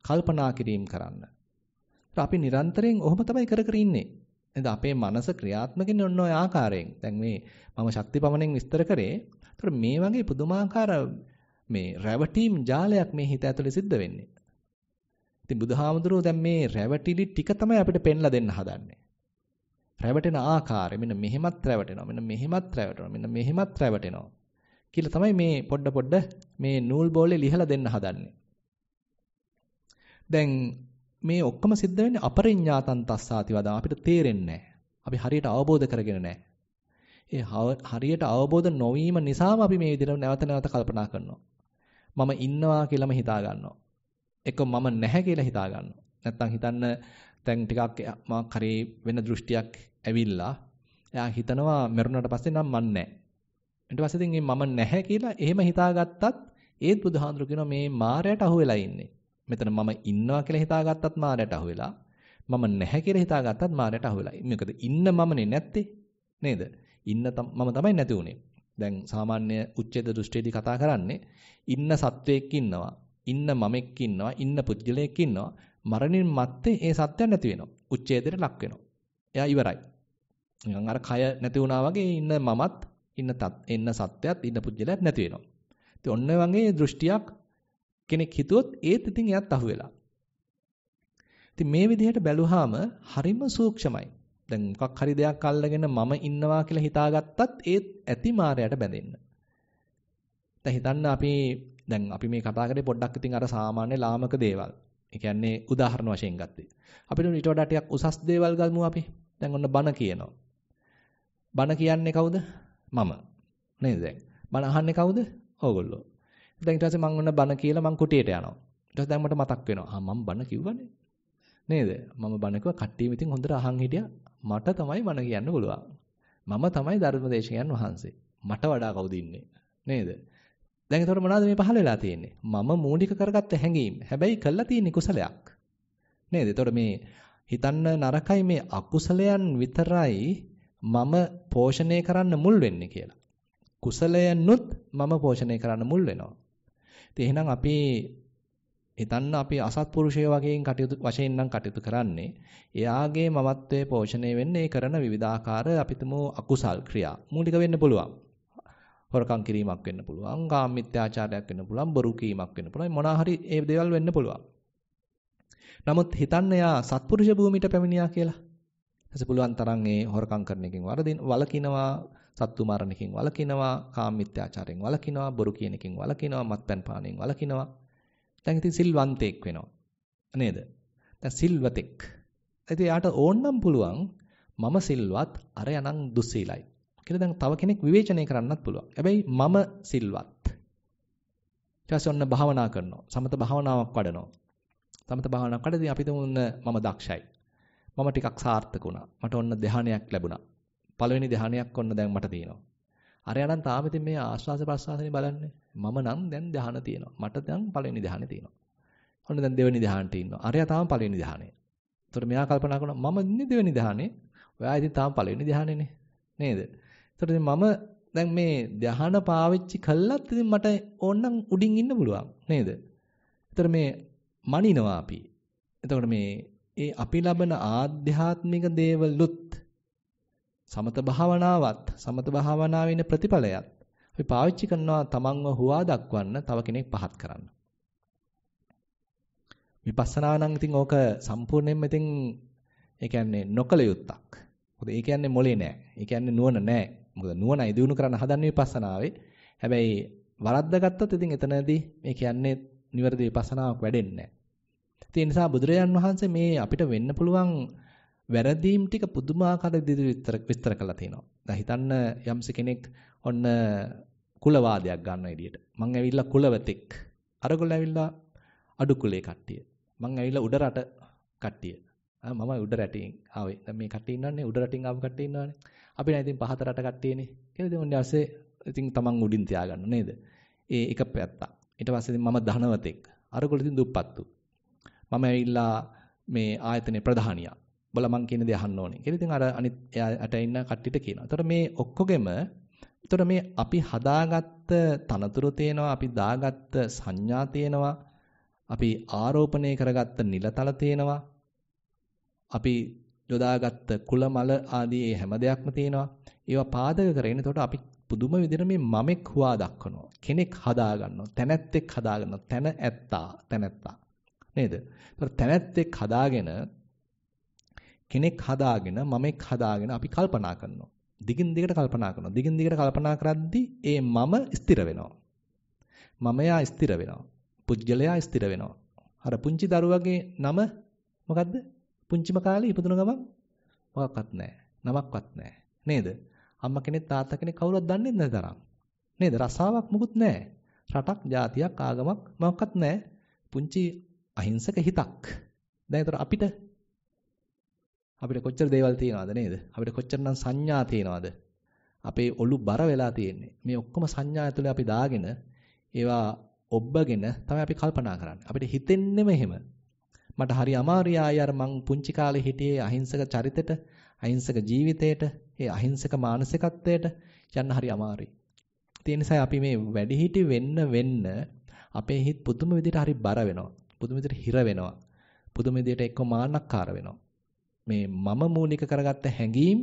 [SPEAKER 1] කල්පනා කිරීම කරන්න අපි නිරන්තරයෙන් ඔහොම තමයි කර කර ඉන්නේ නේද අපේ මනස ක්‍රියාත්මක වෙන ඔන්න ඔය ආකාරයෙන් දැන් මේ මම ශක්තිපමණෙන් විස්තර කරේ ඒතර මේ වගේ පුදුමාකාර මේ රැවටීම් ජාලයක් මේ හිත ඇතුලේ සිද්ධ වෙන්නේ. ඉතින් බුදුහාමුදුරුවෝ දැන් මේ රැවටිලි ටික තමයි අපිට පෙන්ලා දෙන්න හදන්නේ. රැවටෙන ආකාරය මෙන්න මෙහෙමත් රැවටෙනවා මෙන්න මෙහෙමත් රැවටෙනවා මෙන්න මෙහෙමත් රැවටෙනවා කියලා තමයි මේ පොඩ පොඩ මේ නූල් බෝලේ ලිහලා දෙන්න හදන්නේ. දැන් මේ ඔක්කොම සිද්ධ වෙන්නේ අපරිඥාතන් තස්සාති වදා අපිට තේරෙන්නේ නැහැ. අපි හරියට අවබෝධ කරගෙන නැහැ. ඒ හරියට අවබෝධ නොවීම නිසාම අපි මේ විදිහට නැවත නැවත කල්පනා කරනවා. මම ඉන්නවා කියලාම හිතා ගන්නවා. එක මම නැහැ කියලා හිතා ගන්නවා. නැත්තම් හිතන්න දැන් ටිකක් මා කරේ වෙන දෘෂ්ටියක් ඇවිල්ලා එයා හිතනවා මරුණට පස්සේ නම් මන් නැහැ. ඊට පස්සේ ඉතින් මම නැහැ කියලා එහෙම හිතාගත්තත් ඒත් බුදුහාඳුර කියනවා මේ මායයට අහු වෙලා ඉන්නේ. මෙතන මම ඉන්නවා කියලා හිතාගත්තත් මායයට අහු වෙලා මම නැහැ කියලා හිතාගත්තත් මායයට අහු වෙලා. මේකද ඉන්න මමනේ නැත්තේ නේද? ඉන්න මම තමයි නැති උනේ. දැන් සාමාන්‍ය උච්ඡේද දෘෂ්ටියේදී කතා කරන්නේ ඉන්න සත්වයක් ඉන්නවා, ඉන්න මමෙක් ඉන්නවා, ඉන්න පුජ්‍යලයක් ඉන්නවා. මරණින් මත්තේ ඒ සත්‍යය නැති වෙනවා. උච්ඡේදයට ලක් වෙනවා. එයා ඉවරයි. නිකන් අර කය නැති වුණා වගේ ඉන්න මමත්, ඉන්න තත්, ඉන්න සත්‍යයත්, ඉන්න පුජ්‍යලයත් නැති වෙනවා. ඉතින් ඔන්න වගේ දෘෂ්ටියක් කෙනෙක් හිතුවොත් ඒත් ඉතින් එයාත් අහුවෙලා. ඉතින් මේ විදිහට බැලුවාම හරිම සූක්ෂමයි. දැන් මොකක් හරි දෙයක් අල්ලගෙන මම ඉන්නවා කියලා හිතාගත්තත් ඒත් ඇති මායයට බැඳෙන්න. දැන් හිතන්න අපි දැන් අපි මේ කතා කරේ පොඩ්ඩක් ඉතින් අර සාමාන්‍ය ලාමක දේවල්. ඒ කියන්නේ උදාහරණ වශයෙන් ගත්තේ. අපිට ඊට වඩා ටිකක් උසස් දේවල් ගමු අපි. දැන් ඔන්න බන කියනවා. බන කියන්නේ කවුද? මම. නේද දැන්? බන අහන්නේ කවුද? ඕගොල්ලෝ. දැන් ඊට පස්සේ මම ඔන්න බන කියලා මං කුටියට යනවා. ඊට පස්සේ දැන් මට මතක් වෙනවා. ආ මම බන කිව්වනේ. නේද? මම බන කිව්වා කට්ටියම ඉතින් හොඳට අහන් හිටියා. මට තමයි බණ කියන්න පුළුවන්. මම තමයි ධර්මදේශකයන් වහන්සේ. මට වඩා කවුද ඉන්නේ? නේද? දැන් ඒතකොට මොනවද මේ පහළ වෙලා තියෙන්නේ? මම මූලික කරගත්ත හැඟීම්. හැබැයි කළා තියෙන්නේ කුසලයක්. නේද? ඒතකොට මේ හිතන්න නරකයි මේ අකුසලයන් විතරයි මම පෝෂණය කරන්න මුල් වෙන්නේ කියලා. කුසලයන්ුත් මම පෝෂණය කරන්න මුල් වෙනවා. ඉතින් එහෙනම් අපි හිතන්න අපි අසත්පුරුෂය වගේන් කටයුතු වශයෙන් නම් කටයුතු කරන්නේ. එයාගේ මමත්වයේ පෝෂණය වෙන්නේ ඒ කරන විවිධාකාර අපිටම අකුසල් ක්‍රියා. මූලික වෙන්න පුළුවන්. හොරකම් කිරීමක් වෙන්න පුළුවන්, කාම මිත්‍යාචාරයක් වෙන්න පුළුවන්, බොරු කීමක් වෙන්න පුළුවන්. මොනවා හරි ඒ දේවල් වෙන්න පුළුවන්. නමුත් හිතන්න එයා සත්පුරුෂ භූමියට පැමිණියා කියලා. හස පුළුවන් තරම් ඒ හොරකම් කරන එකෙන් වරදින වලකිනවා, සත්තු මරණකින් වලකිනවා, කාම මිත්‍යාචාරයෙන් වලකිනවා, බොරු කියන එකෙන් වලකිනවා, මත්පැන් පානයෙන් වලකිනවා. දැන් ඉතින් සිල්වන්තයෙක් වෙනවා නේද? දැන් සිල්වතෙක්. ඉතින් එයාට ඕන්නම් පුළුවන් මම සිල්වත් අරයනම් දුස්සීලයි කියලා දැන් තව කෙනෙක් විවේචනය කරන්නත් පුළුවන්. හැබැයි මම සිල්වත්. ඊට ඔන්න භාවනා කරනවා. සමත භාවනාවක් වඩනවා. සමත භාවනාවක් වඩදී අපි තුමුන්න මම දක්ෂයි. මම ටිකක් සාර්ථක වුණා. මට ඔන්න ධානයක් ලැබුණා. පළවෙනි ධානයක් ඔන්න දැන් මට තියෙනවා. අරයා නම් තාම ඉතින් මේ ආස්වාස ප්‍රසආසනේ බලන්නේ. මම නම් දැන් ධාන තියෙනවා. මට දැන් පළවෙනි ධානේ තියෙනවා. ඔන්න දැන් දෙවෙනි ධානට ඉන්නවා. අරයා තාම පළවෙනි ධානේ. ඒතර මෙයා කල්පනා කරනවා මම ඉන්නේ දෙවෙනි ධානේ. ඔයා ඉතින් තාම පළවෙනි ධානේනේ. නේද? ඒතර මම දැන් මේ ධාන පාවිච්චි කළත් ඉතින් මට ඕනනම් උඩින් ඉන්න පුළුවන්. නේද? ඒතර මේ මනිනවා අපි. එතකොට මේ ඒ අපි ලබන ආධ්‍යාත්මික දේවලුත් සමත භාවනාවත් සමත භාවනාවේ ප්‍රතිඵලයත් අපි පාවිච්චි කරනවා තමන්ව හුවා දක්වන්න තව කෙනෙක් පහත් කරන්න. විපස්සනා නම් ඉතින් ඕක සම්පූර්ණයෙන්ම ඉතින් ඒ කියන්නේ නොකල යුත්තක්. මොකද ඒ කියන්නේ මොලේ නෑ. ඒ කියන්නේ නුවණ නෑ. මොකද නුවණයි දිනු කරන්න හදන්නේ විපස්සනාවේ. හැබැයි වරද්දාගත්තත් ඉතින් එතනදී මේ කියන්නේ නිවැරදි විපස්සනාවක් වැඩෙන්නේ නෑ. ඒ නිසා බුදුරජාන් වහන්සේ මේ අපිට වෙන්න පුළුවන් වැරදීම් ටික පුදුමාකාර විදිහට විස්තර කරලා තිනවා. දැන් හිතන්න යම්ස කෙනෙක් ඔන්න කුලවාදයක් ගන්න එළියට. මං ඇවිල්ලා කුලවතෙක්. අරගොල්ලෝ ඇවිල්ලා අඩු කුලේ කට්ටිය. මං ඇවිල්ලා උඩ රට කට්ටිය. මම උඩ රටින් ආවේ. දැන් මේ කට්ටිය ඉන්නවනේ උඩ රටින් ආපු කට්ටිය ඉන්නවනේ. අපි නෑ ඉතින් පහත රට කට්ටියනේ. කියලා ඉතින් ඔන්න ඇස්සේ ඉතින් තමන් උඩින් තියාගන්න නේද? ඒ එක පැත්තක්. ඊට පස්සේ ඉතින් මම ධනවතෙක්. අරගොල්ලෝ ඉතින් දුප්පත්තු. මම ඇවිල්ලා මේ ආයතනයේ ප්‍රධානියා. ඔබලා මං කියන දේ අහන්න ඕනේ කියලා. ඉතින් අර අනිත් එයාට ඉන්න කට්ටියට කියනවා. ඒතර මේ ඔක්කොගෙම ඒතර මේ අපි හදාගත්ත තනතුරු තියෙනවා, අපි දාගත්ත සංඥා තියෙනවා, අපි ආරෝපණය කරගත්ත නිලතල තියෙනවා. අපි යොදාගත්ත කුල මල ආදී මේ හැම දෙයක්ම තියෙනවා. ඒවා පාදක කරගෙන එතකොට අපි පුදුම විදිහට මේ මමෙක් හුවා දක්වනවා. කෙනෙක් හදා ගන්නවා. තැනැත්තෙක් හදා ගන්නවා. තැන ඇත්තා, තැනැත්තා. නේද? ඒතර තැනැත්තෙක් හදාගෙන කෙනෙක් හදාගෙන මමෙක් හදාගෙන අපි කල්පනා කරනවා. දිගින් දිගට කල්පනා කරනවා. දිගින් දිගට කල්පනා කරද්දී ඒ මම ස්ථිර වෙනවා. මමයා ස්ථිර වෙනවා. පුජ්‍යලයා ස්ථිර වෙනවා. අර පුංචි දරුවගේ නම මොකද්ද? පුංචිම කාලේ ඉපදුන ගමන් මොකක්වත් නැහැ. නමක්වත් නැහැ. නේද? අම්මා කෙනෙක් තාත්තා කෙනෙක් කවුරුවත් දන්නේ නැති තරම්. නේද? රසාවක් මුකුත් නැහැ. රටක්, ජාතියක්, ආගමක් මොකක්වත් නැහැ. පුංචි අහිංසක හිතක්. දැන් ඒතර අපිට අපිට කොච්චර දේවල් තියනවද නේද? අපිට කොච්චරනම් සංඥා තියනවද? අපේ ඔලු බර වෙලා තියෙන්නේ. මේ ඔක්කොම සංඥා ඇතුලේ අපි දාගෙන ඒවා ඔබ්බගෙන තමයි අපි කල්පනා කරන්නේ. අපිට හිතෙන්නෙම එහෙම. මට හරි අමාරුයි ආයි අර මං පුංචි කාලේ හිටියේ අහිංසක චරිතෙට, අහිංසක ජීවිතයට, ඒ අහිංසක මානසිකත්වයට යන්න හරි අමාරුයි. ඒ නිසා අපි මේ වැඩිහිටි වෙන්න වෙන්න අපේ හිත පුදුම විදිහට හරි බර වෙනවා. පුදුම විදිහට හිර වෙනවා. පුදුම විදිහට එක්ක මාන්නක්කාර වෙනවා. මේ මම මූලික කරගත්ත හැඟීම්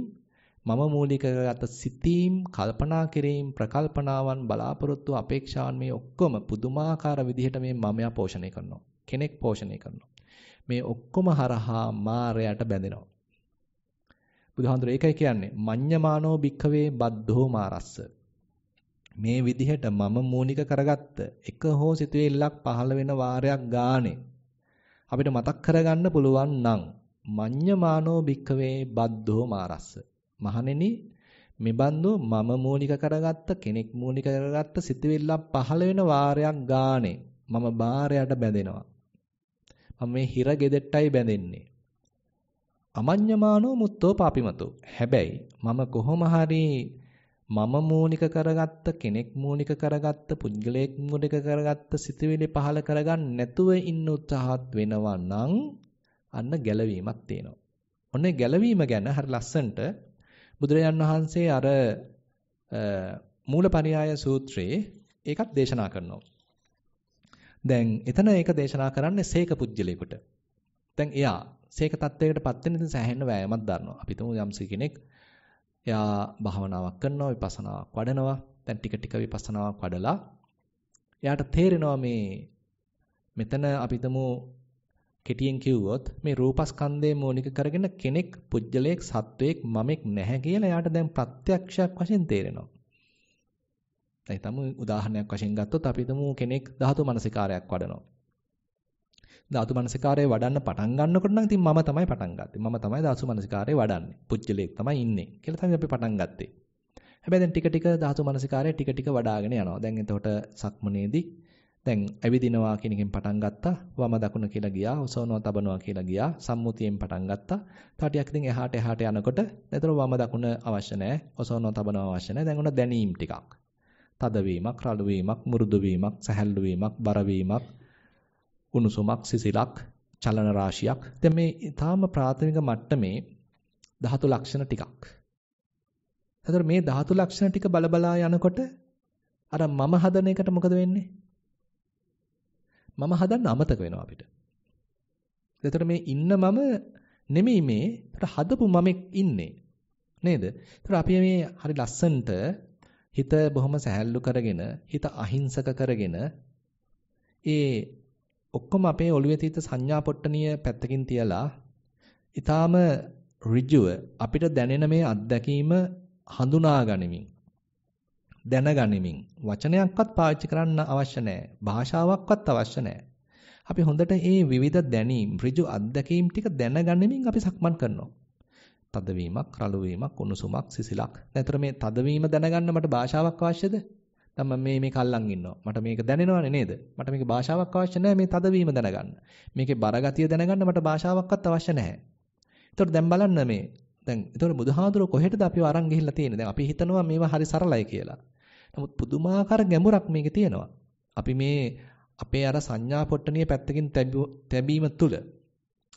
[SPEAKER 1] මම මූලික කරගත්ත සිතීම් කල්පනා කිරීම ප්‍රකල්පනාවන් බලාපොරොත්තු අපේක්ෂාවන් මේ ඔක්කොම පුදුමාකාර විදිහට මේ මමයා පෝෂණය කරනවා කෙනෙක් පෝෂණය කරනවා මේ ඔක්කොම හරහා මායයට බැඳෙනවා බුදුහාඳුර ඒකයි කියන්නේ මඤ්ඤමානෝ භික්ඛවේ බද්ධෝ මාරස්ස මේ විදිහට මම මූලික කරගත්ත එක හෝ සිතුවිල්ලක් පහළ වෙන වාරයක් ගානේ අපිට මතක් කරගන්න පුළුවන් නම් මඤ්ඤමානෝ භික්ඛවේ බද්ධෝ මාරස්ස. මහණෙනි මෙබඳු මම මූලික කරගත්ත කෙනෙක් මූලික කරගත්ත සිතවිල්ලක් පහළ වෙන වාරයක් ගානේ මම බාරයට බැඳෙනවා. මම මේ හිර ගෙදෙට්ටයි බැඳෙන්නේ. අමඤ්ඤමානෝ මුත්තෝ පාපිමතෝ. හැබැයි මම කොහොම හරි මම මූලික කරගත්ත කෙනෙක් මූලික කරගත්ත පුද්ගලයෙක් මූලික කරගත්ත සිතවිලි පහළ කරගන්න නැතුව ඉන්න උත්සාහත් වෙනවා නම් අන්න ගැලවීමක් තියෙනවා. ඔන්න ගැලවීම ගැන හරි ලස්සනට බුදුරජාන් වහන්සේ අර මූලපරියාය සූත්‍රයේ ඒකත් දේශනා කරනවා. දැන් එතන ඒක දේශනා කරන්නේ සීක පුජ්‍යලයකට. දැන් එයා සීක தත්වයකට පත් වෙන ඉතින් සෑහෙන වෑයමක් දරනවා. අපි තුමු යම්සි කෙනෙක් එයා භාවනාවක් කරනවා, විපස්සනාවක් වඩනවා. දැන් ටික ටික විපස්සනාවක් වඩලා එයාට තේරෙනවා මේ මෙතන අපි තුමු කෙටියෙන් කිව්වොත් මේ රූපස්කන්ධය මූලික කරගෙන කෙනෙක් පුජ්‍යලයක් සත්වයක් මමෙක් නැහැ කියලා යාට දැන් ප්‍රත්‍යක්ෂයක් වශයෙන් තේරෙනවා. දැන් තමු උදාහරණයක් වශයෙන් ගත්තොත් අපි තමු කෙනෙක් ධාතු මනසිකාරයක් වඩනවා. ධාතු මනසිකාරය වඩන්න පටන් ගන්නකොට නම් ඉතින් මම තමයි පටන් ගත්තේ. මම තමයි ධාතු මනසිකාරය වඩන්නේ. පුජ්‍යලයක් තමයි ඉන්නේ කියලා තමයි අපි පටන් ගත්තේ. හැබැයි දැන් ටික ටික ධාතු මනසිකාරය ටික ටික වඩ아가න යනවා. දැන් එතකොට සක්මනේදී දැන් ඇවිදිනවා කියන එකෙන් පටන් ගත්තා වම දකුණ කියලා ගියා ඔසවනවා තබනවා කියලා ගියා සම්මුතියෙන් පටන් ගත්තා තාටියක් ඉතින් එහාට එහාට යනකොට එතන වම දකුණ අවශ්‍ය නැහැ ඔසවනවා තබනවා අවශ්‍ය නැහැ දැන් ඔන්න දැනීම් ටිකක් තදවීමක් රළු වීමක් මෘදු වීමක් සැහැල්ලු වීමක් බර වීමක් උණුසුමක් සිසිලක් චලන රාශියක් දැන් මේ ඊටාම ප්‍රාථමික මට්ටමේ ධාතු ලක්ෂණ ටිකක් එතකොට මේ ධාතු ලක්ෂණ ටික බලබලා යනකොට අර මම හදන එකට මොකද වෙන්නේ මම හදන්න අමතක වෙනවා අපිට. එතකොට මේ ඉන්න මම නෙමෙයි මේ හදපු මමෙක් ඉන්නේ. නේද? එතකොට අපි මේ හරි ලස්සන්ට හිත බොහොම සැහැල්ලු කරගෙන හිත අහිංසක කරගෙන ඒ ඔක්කොම අපේ ඔළුවේ තියෙන සංඥා පොට්ටනිය පැත්තකින් තියලා ඊටාම ඍජුව අපිට දැනෙන මේ අත්දැකීම හඳුනා ගනිමින් දැනගනිමින් වචනයක්වත් පාවිච්චි කරන්න අවශ්‍ය නැහැ. භාෂාවක්වත් අවශ්‍ය නැහැ. අපි හොඳට මේ විවිධ දැනීම්, ඍජු අත්දැකීම් ටික දැනගනිමින් අපි සක්මන් කරනවා. තදවීමක්, රළු වීමක්, උණුසුමක්, සිසිලක්. නැතර මේ තදවීම දැනගන්න මට භාෂාවක් අවශ්‍යද? දැන් මම මේ මේක අල්ලන් ඉන්නවා. මට මේක දැනෙනවනේ නේද? මට මේක භාෂාවක් අවශ්‍ය නැහැ මේ තදවීම දැනගන්න. මේකේ බරගතිය දැනගන්න මට භාෂාවක්වත් අවශ්‍ය නැහැ. ඒතකොට දැන් බලන්න මේ දැන් ඒතකොට බුදුහාඳුර කොහෙටද අපිව අරන් ගිහිල්ලා තියෙන්නේ? දැන් අපි හිතනවා මේවා හරි සරලයි කියලා. නමුත් පුදුමාකාර ගැඹුරක් මේකේ තියෙනවා. අපි මේ අපේ අර සංඥා පොට්ටනිය පැත්තකින් තැබීම තුළ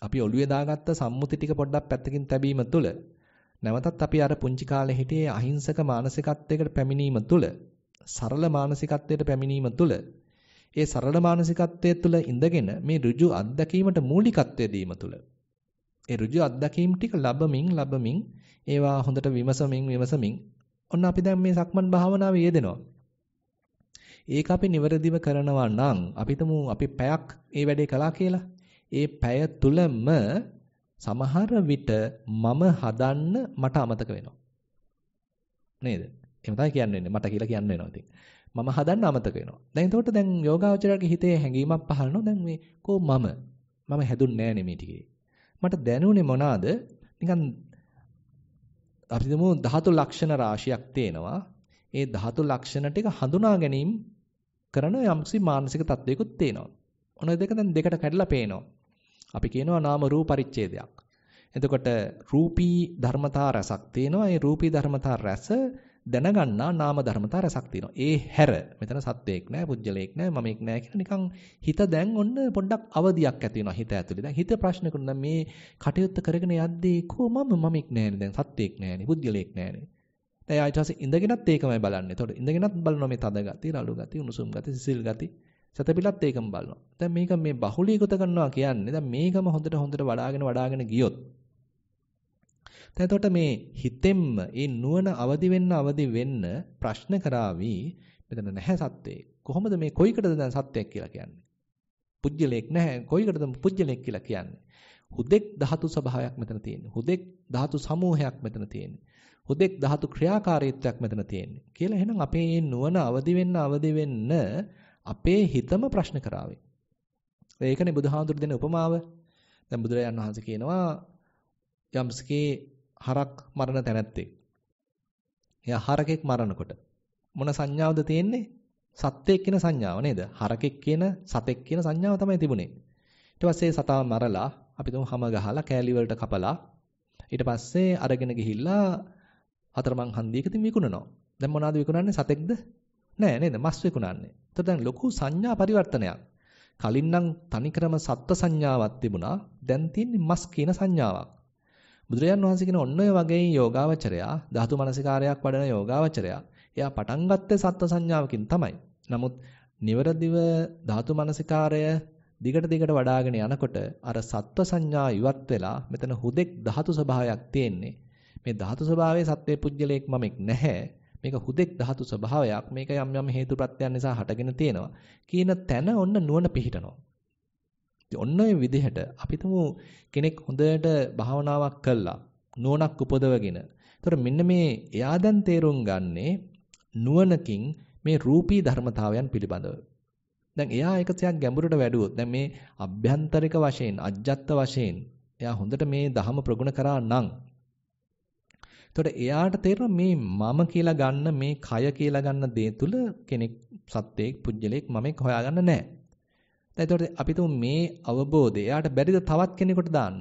[SPEAKER 1] අපි ඔළුවේ දාගත්ත සම්මුති ටික පොඩ්ඩක් පැත්තකින් තැබීම තුළ නැවතත් අපි අර පුංචි කාලේ හිටියේ අහිංසක මානසිකත්වයකට පැමිණීම තුළ සරල මානසිකත්වයට පැමිණීම තුළ ඒ සරල මානසිකත්වයේ තුළ ඉඳගෙන මේ ඍජු අත්දැකීමට මූලිකත්වය දීම තුළ ඒ ඍජු අත්දැකීම් ටික ලබමින් ලබමින් ඒවා හොඳට විමසමින් විමසමින් ඔන්න අපි දැන් මේ සක්මන් භාවනාවේ යෙදෙනවා. ඒක අපි නිවැරදිව කරනවා නම් අපිටම අපි පැයක් මේ වැඩේ කළා කියලා. ඒ පැය තුලම සමහර විට මම හදන්න මට අමතක වෙනවා. නේද? එහෙම තමයි කියන්නේ. මට කියලා කියන්න වෙනවා ඉතින්. මම හදන්න අමතක වෙනවා. දැන් එතකොට දැන් යෝගාවචරයේ හිතේ හැඟීමක් පහළනවා. දැන් මේ කෝ මම මම හැදුන්නේ නැහැ මේ ටිකේ. මට දැනුනේ මොනවාද? නිකන් හරිදම ධාතු ලක්ෂණ රාශියක් තියෙනවා. ඒ ධාතු ලක්ෂණ ටික හඳුනා ගැනීම කරන යම්කිසි මානසික තත්වයකුත් තියෙනවා. ඔන දෙක දැන් දෙකට කැඩලා පේනවා. අපි කියනවා නාම රූප පරිච්ඡේදයක්. එතකොට රූපී ධර්මතා රසක් තියෙනවා. ඒ රූපී ධර්මතා රස දැනගන්නා නාම ධර්මතා රසක් තියෙනවා. ඒ හැර මෙතන සත්වයක් නෑ, පුජ්‍යලයක් නෑ, මමෙක් නෑ කියලා නිකන් හිත දැන් ඔන්න පොඩ්ඩක් අවදියක් ඇති වෙනවා හිත ඇතුලේ. දැන් හිත ප්‍රශ්න කරන මේ කටයුත්ත කරගෙන යද්දී කො මම මමෙක් නෑනේ දැන් සත්වයක් නෑනේ, පුජ්‍යලයක් නෑනේ. දැන් ආයෙත් හසේ ඉඳගෙනත් ඒකමයි බලන්නේ. එතකොට ඉඳගෙනත් බලනවා මේ තද ගතිය, රළු ගතිය, උණුසුම් ගතිය, සිසිල් ගතිය. සතපිලත් ඒකම බලනවා. දැන් මේක මේ බහුලීගත කරනවා කියන්නේ දැන් මේකම හොඳට හොඳට වඩාගෙන වඩාගෙන ගියොත් එතකොට මේ හිතෙන්ම ඒ නුවණ අවදි වෙන්න අවදි වෙන්න ප්‍රශ්න කරાવી මෙතන නැහැ සත්වේ. කොහොමද මේ කොයිකටද දැන් සත්වයක් කියලා කියන්නේ? පුජ්‍යලයක් නැහැ. කොයිකටද පුජ්‍යලයක් කියලා කියන්නේ? හුදෙක් ධාතු ස්වභාවයක් මෙතන තියෙන්නේ. හුදෙක් ධාතු සමූහයක් මෙතන තියෙන්නේ. හුදෙක් ධාතු ක්‍රියාකාරීත්වයක් මෙතන තියෙන්නේ. කියලා එහෙනම් අපේ මේ නුවණ අවදි වෙන්න අවදි වෙන්න අපේ හිතම ප්‍රශ්න කරාවේ. ඒකනේ බුදුහාඳුර දෙන උපමාව. දැන් බුදුරජාන් වහන්සේ කියනවා යම්ස්කේ හරක් මරණ තැනැත්තෙක්. එයා හරකෙක් මරනකොට මොන සංඥාවද තියෙන්නේ? සත්ත්වෙක් කියන සංඥාව නේද? හරකෙක් කියන සතෙක් කියන සංඥාව තමයි තිබුණේ. ඊට පස්සේ සතා මරලා අපි තුමු හැම ගහලා කෑලි වලට කපලා ඊට පස්සේ අරගෙන ගිහිල්ලා හතරමං හන්දියකදී විකුණනවා. දැන් මොනවද විකුණන්නේ? සතෙක්ද? නෑ නේද? මස් විකුණන්නේ. ඒතර දැන් ලොකු සංඥා පරිවර්තනයක්. කලින් නම් තනිකරම සත්ත්ව සංඥාවක් තිබුණා. දැන් තියෙන්නේ මස් කියන සංඥාවක්. බුදුරජාන් වහන්සේ කියන ඔන්න ඔය වගේ යෝගාවචරයා ධාතු මනසිකාරයක් වඩන යෝගාවචරයා එයා පටන් ගත්තේ සත්ව සංඥාවකින් තමයි. නමුත් නිවරදිව ධාතු මනසිකාරය දිගට දිගට වඩාගෙන යනකොට අර සත්ව සංඥා ඉවත් වෙලා මෙතන හුදෙක් ධාතු ස්වභාවයක් තියෙන්නේ. මේ ධාතු ස්වභාවයේ සත්වේ පුජ්‍යලයක් මමෙක් නැහැ. මේක හුදෙක් ධාතු ස්වභාවයක් මේක යම් යම් හේතු ප්‍රත්‍යයන් නිසා හටගෙන තියෙනවා කියන තැන ඔන්න නුවණ පිහිටනවා ඔන්න ඔය විදිහට අපි කෙනෙක් හොඳට භාවනාවක් කළා. නුවණක් උපදවගෙන. ඒතර මෙන්න මේ එයා දැන් තේරුම් ගන්නේ නුවණකින් මේ රූපී ධර්මතාවයන් පිළිබඳව. දැන් එයා එක සයක් ගැඹුරට වැඩුවොත් දැන් මේ අභ්‍යන්තරික වශයෙන් අජ්ජත්ත වශයෙන් එයා හොඳට මේ ධහම ප්‍රගුණ කරා නම් එතකොට එයාට තේරෙන මේ මම කියලා ගන්න මේ කය කියලා ගන්න දේ තුල කෙනෙක් සත්‍යයක් පුජ්‍යලයක් මමෙක් හොයාගන්න නැහැ. එතකොට අපි තුමු මේ අවබෝධය එයාට බැරිද තවත් කෙනෙකුට දාන්න?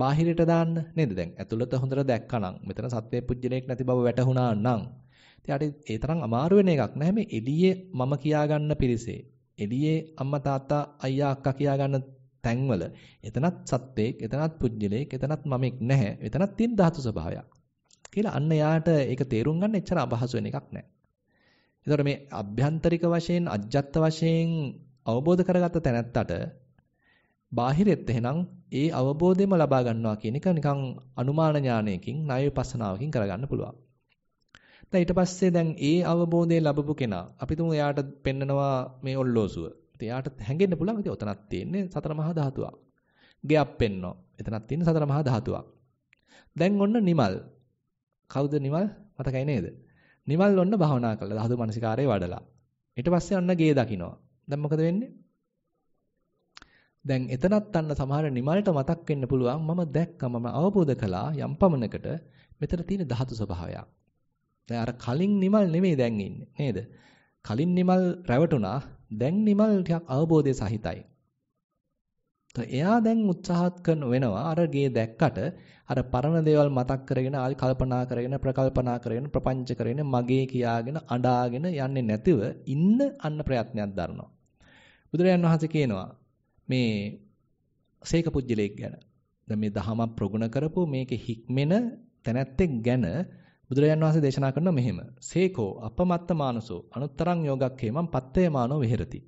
[SPEAKER 1] බාහිරට දාන්න නේද? දැන් ඇතුළත හොඳට දැක්කනම් මෙතන සත්වයේ පුජ්‍යලයක් නැති බව වැටහුණා නම් එයාට ඒ තරම් අමාරු වෙන එකක් නෑ මේ එළියේ මම කියා ගන්න පිරිසේ. එළියේ අම්මා තාත්තා අයියා අක්කා කියා ගන්න තැන්වල එතනත් සත්වේක් එතනත් පුජ්‍යලේක් එතනත් මමෙක් නැහැ එතනත් තියෙන ධාතු ස්වභාවයක් කියලා අන්න යාට ඒක තේරුම් ගන්න එච්චර අපහසු වෙන එකක් නැහැ. ඒතකොට මේ අභ්‍යන්තරික වශයෙන් අජ්ජත්ත වශයෙන් අවබෝධ කරගත්ත තැනැත්තට බාහිරෙත් එහෙනම් ඒ අවබෝධයම ලබා ගන්නවා කියන එක නිකන් අනුමාන ඥානයකින් ණය විපස්සනාවකින් කරගන්න පුළුවන්. දැන් ඊට පස්සේ දැන් ඒ අවබෝධය ලැබපු කෙනා අපි තුමු එයාට පෙන්නනවා මේ ඔල්ලෝසුව. ඉතින් එයාට හැංගෙන්න පුළුවන්. ඉතින් ඔතනක් තියෙන්නේ සතර මහා ධාතුවක්. ගෙයක් පෙන්නනවා. එතනක් තියෙන්නේ සතර මහා ධාතුවක්. දැන් ඔන්න නිමල්. කවුද නිමල්? මතකයි නේද? නිමල් ඔන්න භවනා කළා. ධාතු මනසිකාරයේ වඩලා. ඊට පස්සේ ඔන්න ගේ දකින්නවා. දැන් මොකද වෙන්නේ? දැන් එතනත් අන්න සමහර නිමලට මතක් වෙන්න පුළුවන් මම දැක්කා මම අවබෝධ කළා යම් පමණකට මෙතන තියෙන ධාතු ස්වභාවයක්. දැන් අර කලින් නිමල් නෙමෙයි දැන් ඉන්නේ නේද? කලින් නිමල් රැවටුණා දැන් නිමල් ටිකක් අවබෝධය සහිතයි. එයා දැන් උත්සාහත් කරන වෙනවා අර ගේ දැක්කට අර පරණ දේවල් මතක් කරගෙන ආයි කල්පනා කරගෙන ප්‍රකල්පනා කරගෙන ප්‍රපංච කරගෙන මගේ කියාගෙන අඬාගෙන යන්නේ නැතිව ඉන්න අන්න ප්‍රයත්නයක් දරනවා. බුදුරජාන් වහන්සේ කියනවා මේ සීක පුජ්‍යලයක් ගැන. දැන් මේ දහම ප්‍රගුණ කරපු මේකේ හික්මෙන තැනැත්තෙක් ගැන බුදුරජාන් වහන්සේ දේශනා කරනවා මෙහෙම. සීකෝ අපමත්ත මානසෝ අනුත්තරං යෝගක්ඛේමං පත්තේ මානෝ විහෙරති.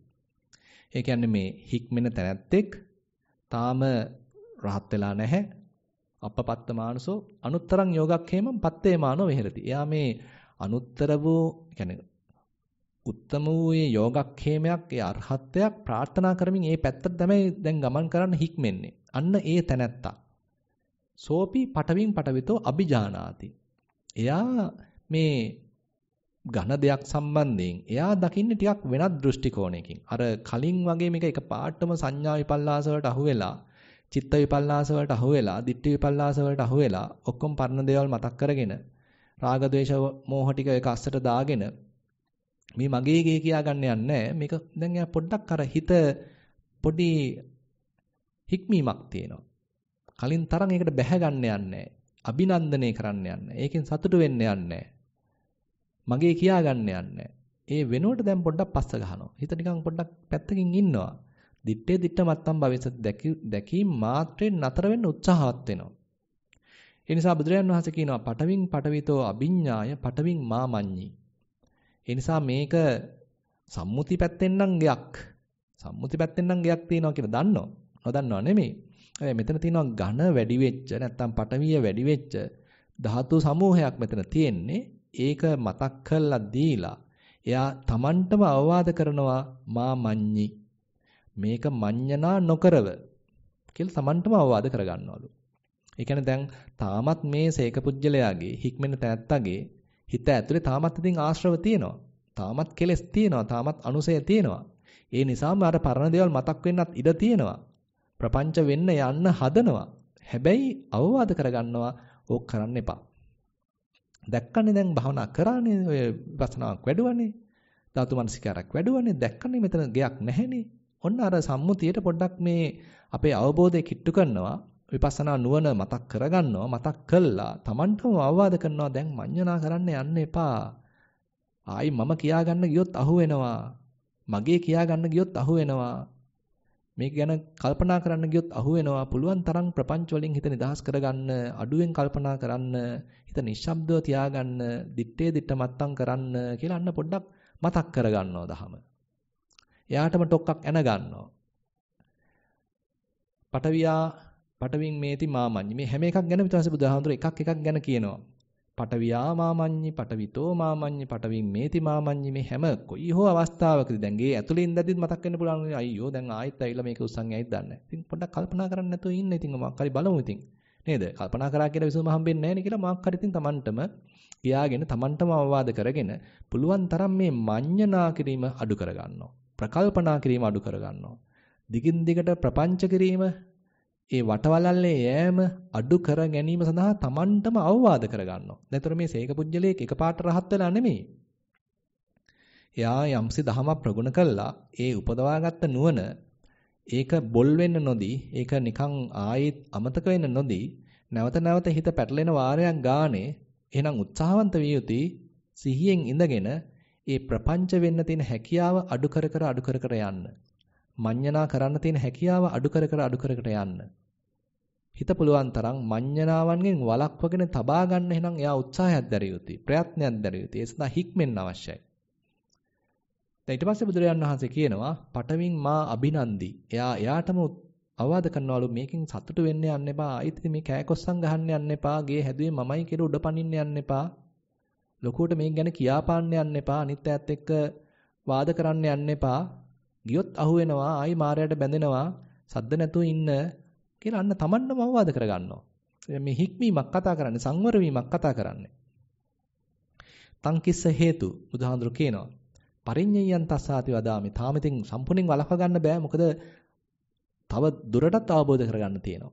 [SPEAKER 1] ඒ කියන්නේ මේ හික්මෙන තැනැත්තෙක් තාම රහත් වෙලා නැහැ. අපපත්ත මානසෝ අනුත්තරං යෝගක්ඛේමං පත්තේ මානෝ විහෙරති. එයා මේ අනුත්තර වූ කියන්නේ උත්තම වූ මේ යෝගක්ඛේමයක් ඒ අරහත්ත්වයක් ප්‍රාර්ථනා කරමින් ඒ පැත්තට තමයි දැන් ගමන් කරන්න හික්මෙන්නේ. අන්න ඒ තැනැත්තා. සෝපි පටවින් පටවිතෝ අபிජානාති. එයා මේ ඝන දෙයක් සම්බන්ධයෙන් එයා දකින්නේ ටිකක් වෙනත් දෘෂ්ටි කෝණයකින්. අර කලින් වගේ මේක එක පාටම සංඥා විපල්ලාස වලට අහුවෙලා, චිත්ත විපල්ලාස වලට අහුවෙලා, ditthi විපල්ලාස වලට අහුවෙලා ඔක්කොම පරණ දේවල් මතක් කරගෙන, රාග ද්වේෂ මෝහ ටික එක අස්සට දාගෙන මේ මගේ ගේ කියා ගන්න යන්නේ මේක දැන් එයා පොඩ්ඩක් අර හිත පොඩි හික්මීමක් තියෙනවා කලින් තරම් ඒකට බැහැ ගන්න යන්නේ අභිනන්දනය කරන්න යන්නේ ඒකෙන් සතුට වෙන්න යන්නේ මගේ කියා ගන්න යන්නේ ඒ වෙනුවට දැන් පොඩ්ඩක් පස්ස ගහනවා හිත නිකන් පොඩ්ඩක් පැත්තකින් ඉන්නවා දිත්තේ දිත්ත මත්තම් භවිෂත් දැකීම මාත්‍රෙන් නතර වෙන්න උත්සාහවත් වෙනවා ඒ නිසා බුදුරජාන් වහන්සේ කියනවා පටවින් පටවිතෝ අභිඥාය පටවින් මාමඤ්ඤී ඒ නිසා මේක සම්මුති පැත්තෙන් නම් ගයක් සම්මුති පැත්තෙන් නම් ගයක් තියෙනවා කියලා දන්නව. නොදන්නව නෙමෙයි. හැබැයි මෙතන තියෙනවා ඝන වැඩි වෙච්ච නැත්තම් පටවිය වැඩි වෙච්ච ධාතු සමූහයක් මෙතන තියෙන්නේ. ඒක මතක් කරලා දීලා එයා Tamanටම අවවාද කරනවා මා මඤ්ඤි. මේක මඤ්ඤනා නොකරව කියලා Tamanටම අවවාද කරගන්නවලු. ඒ කියන්නේ දැන් තාමත් මේ සේක පුජ්‍යලයාගේ හික්මෙන තැත්තගේ හිත ඇතුලේ තාමත් ඉතින් ආශ්‍රව තියෙනවා. තාමත් කෙලස් තියෙනවා. තාමත් අනුසය තියෙනවා. ඒ නිසාම අර පරණ දේවල් මතක් වෙන්නත් ඉඩ තියෙනවා. ප්‍රපංච වෙන්න යන්න හදනවා. හැබැයි අවවාද කරගන්නවා ඕක කරන්න එපා. දැක්කනේ දැන් භවනා කරානේ ඔය විපස්සනාවක් වැඩුවනේ. ධාතු මනසිකාරක් වැඩුවනේ. දැක්කනේ මෙතන ගයක් නැහැනේ. ඔන්න අර සම්මුතියට පොඩ්ඩක් මේ අපේ අවබෝධය කිට්ටු කරනවා. විපස්සනා නුවණ මතක් කරගන්නවා මතක් කළා Tamanටම අවවාද කරනවා දැන් මඤ්ඤණා කරන්න යන්න එපා ආයි මම කියාගන්න ගියොත් අහු වෙනවා මගේ කියාගන්න ගියොත් අහු වෙනවා මේක ගැන කල්පනා කරන්න ගියොත් අහු වෙනවා පුළුවන් තරම් ප්‍රපංච වලින් හිත නිදහස් කරගන්න අඩුවෙන් කල්පනා කරන්න හිත නිශ්ශබ්දව තියාගන්න දිත්තේ දිට මත්තම් කරන්න කියලා අන්න පොඩ්ඩක් මතක් කරගන්නවා දහම එයාටම ඩොක්කක් එන ගන්නවා පටවියා පටවින් මේති මාමඤ්ඤි. මේ හැම එකක් ගැන විතරසේ බුදුහාමුදුර එකක් එකක් ගැන කියනවා. පටවියා මාමඤ්ඤි, පටවිතෝ මාමඤ්ඤි, පටවින් මේති මාමඤ්ඤි මේ හැම කොයි හෝ අවස්ථාවකදී දැන් ගේ ඇතුලේ ඉඳද්දිත් මතක් වෙන්න පුළුවන් අයියෝ දැන් ආයෙත් ඇවිල්ලා මේක උස්සන් ඇයිද දන්නේ. ඉතින් පොඩ්ඩක් කල්පනා කරන්න නැතුව ඉන්න ඉතින් මොකක් හරි බලමු ඉතින්. නේද? කල්පනා කරා කියලා විසඳුම හම්බෙන්නේ නැහැ නේ කියලා මොකක් හරි ඉතින් Tamanටම ගියාගෙන Tamanටම අවවාද කරගෙන පුළුවන් තරම් මේ මඤ්ඤනා කිරීම අඩු කරගන්නවා. ප්‍රකල්පනා කිරීම අඩු කරගන්නවා. දිගින් දිගට ප්‍රපංච කිරීම ඒ වටවලල්ලේ යෑම අඩු කර ගැනීම සඳහා Tamanටම අවවාද කර ගන්නවා. දැන්තර මේ සීක පුජ්‍යලයක එකපාරට රහත් වෙලා නෙමෙයි. එයා යම්සි දහමක් ප්‍රගුණ කළා ඒ උපදවාගත්ත නුවණ ඒක බොල් වෙන්න නොදී ඒක නිකන් ආයෙත් අමතක වෙන්න නොදී නැවත නැවත හිත පැටලෙන වාරයක් ගානේ එහෙනම් උත්සාහවන්ත විය යුතුයි සිහියෙන් ඉඳගෙන ඒ ප්‍රපංච වෙන්න තියෙන හැකියාව අඩු කර කර අඩු කර කර යන්න මඤ්ඤණා කරන්න තියෙන හැකියාව අඩු කර කර අඩු කර කර යන්න හිත පුළුවන් තරම් මඤ්ඤණාවන්ගෙන් වළක්වගෙන තබා ගන්න එහෙනම් එයා උත්සාහයක් දැරිය යුතුයි. ප්‍රයත්නයක් දැරිය යුතුයි. ඒ සඳහා හික්මෙන්න අවශ්‍යයි. දැන් ඊට පස්සේ බුදුරජාණන් වහන්සේ කියනවා පටවින් මා අභිනන්දි. එයා එයාටම අවවාද කරනවලු මේකෙන් සතුටු වෙන්න යන්න එපා. ආයිත් මේ කෑකොස්සන් ගහන්න යන්න එපා. ගේ හැදුවේ මමයි කියලා උඩ පනින්න යන්න එපා. ලොකුවට මේක ගැන කියාපාන්න යන්න එපා. අනිත් ඈත් එක්ක වාද කරන්න යන්න එපා. ගියොත් අහු වෙනවා. ආයි මාරයට බැඳෙනවා. සද්ද නැතුව ඉන්න කියලා අන්න තමන්ම අවවාද කරගන්නවා. මේ හික්මීමක් කතා කරන්නේ සංවර වීමක් කතා කරන්නේ. තංකිස්ස හේතු බුදුහාඳුර කියනවා. පරිඤ්ඤයයන් තස්සාති වදාමි. තාම ඉතින් සම්පූර්ණයෙන් වළක්ව ගන්න බෑ. මොකද තව දුරටත් අවබෝධ කරගන්න තියෙනවා.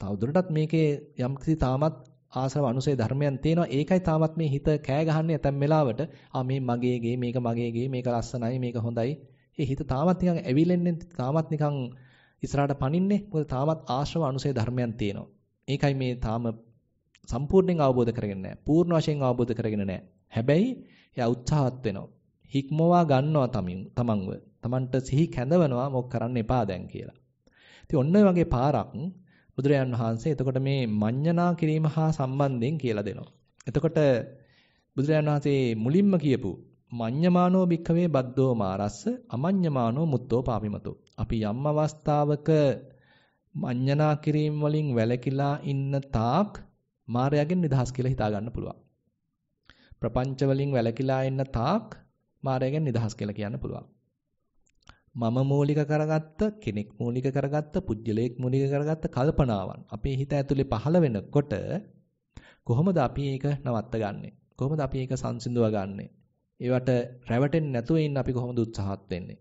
[SPEAKER 1] තව දුරටත් මේකේ යම්කිසි තාමත් ආසව අනුසය ධර්මයන් තියෙනවා. ඒකයි තාමත් මේ හිත කෑ ගහන්නේ ඇතැම් වෙලාවට. ආ මේ මගේ ගේ මේක මගේ ගේ මේක ලස්සනයි මේක හොඳයි. ඒ හිත තාමත් නිකන් ඇවිලෙන්නේ තාමත් නිකන් ඉස්සරහට පනින්නේ. මොකද තාමත් ආශ්‍රව අනුසය ධර්මයන් තියෙනවා. ඒකයි මේ තාම සම්පූර්ණයෙන් අවබෝධ කරගෙන නැහැ. පූර්ණ වශයෙන් අවබෝධ කරගෙන නැහැ. හැබැයි එයා උත්සාහත් වෙනවා. හික්මවා ගන්නවා තමන්ව. තමන්ට සිහි කැඳවනවා මොක කරන්න එපා දැන් කියලා. ඉතින් ඔන්න ඔය වගේ පාරක් බුදුරජාන් වහන්සේ එතකොට මේ මඤ්ඤණා කිරීම හා සම්බන්ධයෙන් කියලා දෙනවා. එතකොට බුදුරජාන් වහන්සේ මුලින්ම කියපු මඤ්ඤමානෝ භික්ඛවේ බද්දෝ මාරස්ස අමඤ්ඤමානෝ මුත්තෝ පාපිමතෝ. අපි යම් අවස්ථාවක මඤ්ඤණා කිරීම වලින් වැළකීලා ඉන්න තාක් මායාවෙන් නිදහස් කියලා හිතා ගන්න පුළුවන්. ප්‍රපංච වලින් වැළකීලා ඉන්න තාක් මායාවෙන් නිදහස් කියලා කියන්න පුළුවන්. මම මූලික කරගත්ත කෙනෙක් මූලික කරගත්ත පුජ්‍යලයක් මූලික කරගත්ත කල්පනාවන් අපේ හිත ඇතුලේ පහළ වෙනකොට කොහොමද අපි ඒක නවත්තගන්නේ කොහොමද අපි ඒක සංසිඳුවා ගන්නෙ ඒවට රැවටෙන්නේ නැතුව ඉන්න අපි කොහොමද උත්සාහත් වෙන්නේ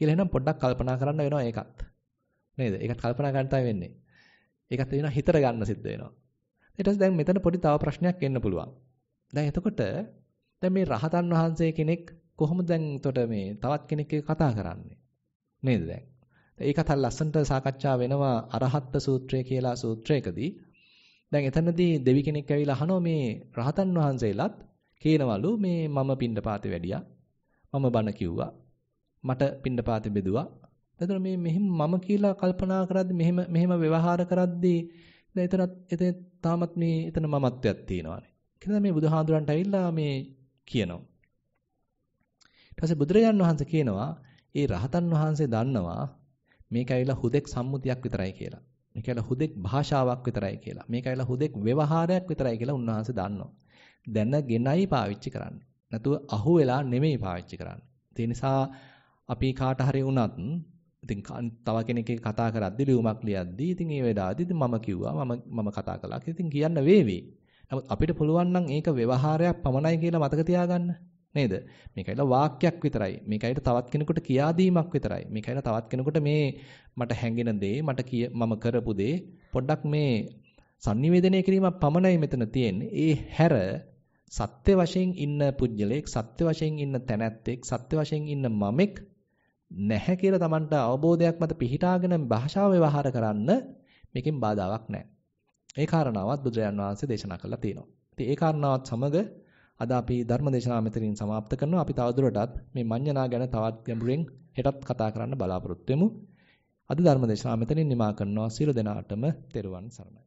[SPEAKER 1] කියලා එහෙනම් පොඩ්ඩක් කල්පනා කරන්න වෙනවා ඒකත්. නේද? ඒකත් කල්පනා ගන්න තමයි වෙන්නේ. ඒකත් වෙනවා හිතට ගන්න සිද්ධ වෙනවා. ඊට පස්සේ දැන් මෙතන පොඩි තව ප්‍රශ්නයක් එන්න පුළුවන්. දැන් එතකොට දැන් මේ රහතන් වහන්සේ කෙනෙක් කොහොමද දැන් එතකොට මේ තවත් කෙනෙක් කතා කරන්නේ? නේද දැන්? ඒකත් ලස්සනට සාකච්ඡා වෙනවා අරහත් සූත්‍රය කියලා සූත්‍රයකදී. දැන් එතනදී දෙවි කෙනෙක් ඇවිල්ලා අහනවා මේ රහතන් වහන්සේලාත් කියනවලු මේ මම පින්ඩපාතේ වැඩියා. මම බණ කිව්වා. මට පින්නපාති බෙදුවා. එතන මේ මෙහෙම මම කියලා කල්පනා කරද්දි මෙහෙම මෙහෙම ව්‍යවහාර කරද්දී දැන් එතනත් එතන තාමත් මේ එතන මමත්වයක් තියෙනවානේ. කියලා මේ බුදුහාඳුරන්ට ඇවිල්ලා මේ කියනවා. ඊට පස්සේ බුදුරජාන් වහන්සේ කියනවා ඒ රහතන් වහන්සේ දන්නවා මේක ඇවිල්ලා හුදෙක් සම්මුතියක් විතරයි කියලා. මේක ඇවිල්ලා හුදෙක් භාෂාවක් විතරයි කියලා. මේක ඇවිල්ලා හුදෙක් ව්‍යවහාරයක් විතරයි කියලා උන්වහන්සේ දන්නවා. දැනගෙනයි පාවිච්චි කරන්නේ. නැතුව අහු වෙලා නෙමෙයි පාවිච්චි කරන්නේ. ඒ නිසා අපි කාට හරි වුණත් ඉතින් තව කෙනෙක් කතා කරද්දී ලියුමක් ලියද්දී ඉතින් ඒ වෙලාවදී ඉතින් මම කිව්වා මම මම කතා කළා කියලා ඉතින් කියන්න වේවි. නමුත් අපිට පුළුවන් නම් ඒක ව්‍යවහාරයක් පමණයි කියලා මතක තියාගන්න. නේද? මේකයිලා වාක්‍යයක් විතරයි. මේකයිට තවත් කෙනෙකුට කියා දීමක් විතරයි. මේකයිලා තවත් කෙනෙකුට මේ මට හැඟෙන දේ මට කිය මම කරපු දේ පොඩ්ඩක් මේ sannivedanaya කිරීමක් පමණයි මෙතන තියෙන්නේ. ඒ හැර සත්‍ය වශයෙන් ඉන්න පුජ්‍යලෙක්, සත්‍ය වශයෙන් ඉන්න තැනැත්තෙක්, සත්‍ය වශයෙන් ඉන්න මමෙක් නැහැ කියලා Tamanට අවබෝධයක් මත පිහිටාගෙන භාෂාව ව්‍යවහාර කරන්න මේකෙන් බාධාවක් නැහැ. ඒ කාරණාවත් බුදුරජාන් වහන්සේ දේශනා කළා තියෙනවා. ඉතින් ඒ කාරණාවත් සමග අද අපි ධර්ම දේශනාව මෙතනින් සමාප්ත කරනවා. අපි තවදුරටත් මේ මඤ්ඤණා ගැන තවත් ගැඹුරෙන් හෙටත් කතා කරන්න බලාපොරොත්තු වෙමු. අද ධර්ම දේශනාව මෙතනින් නිමා කරනවා. සියලු දෙනාටම තෙරුවන් සරණයි.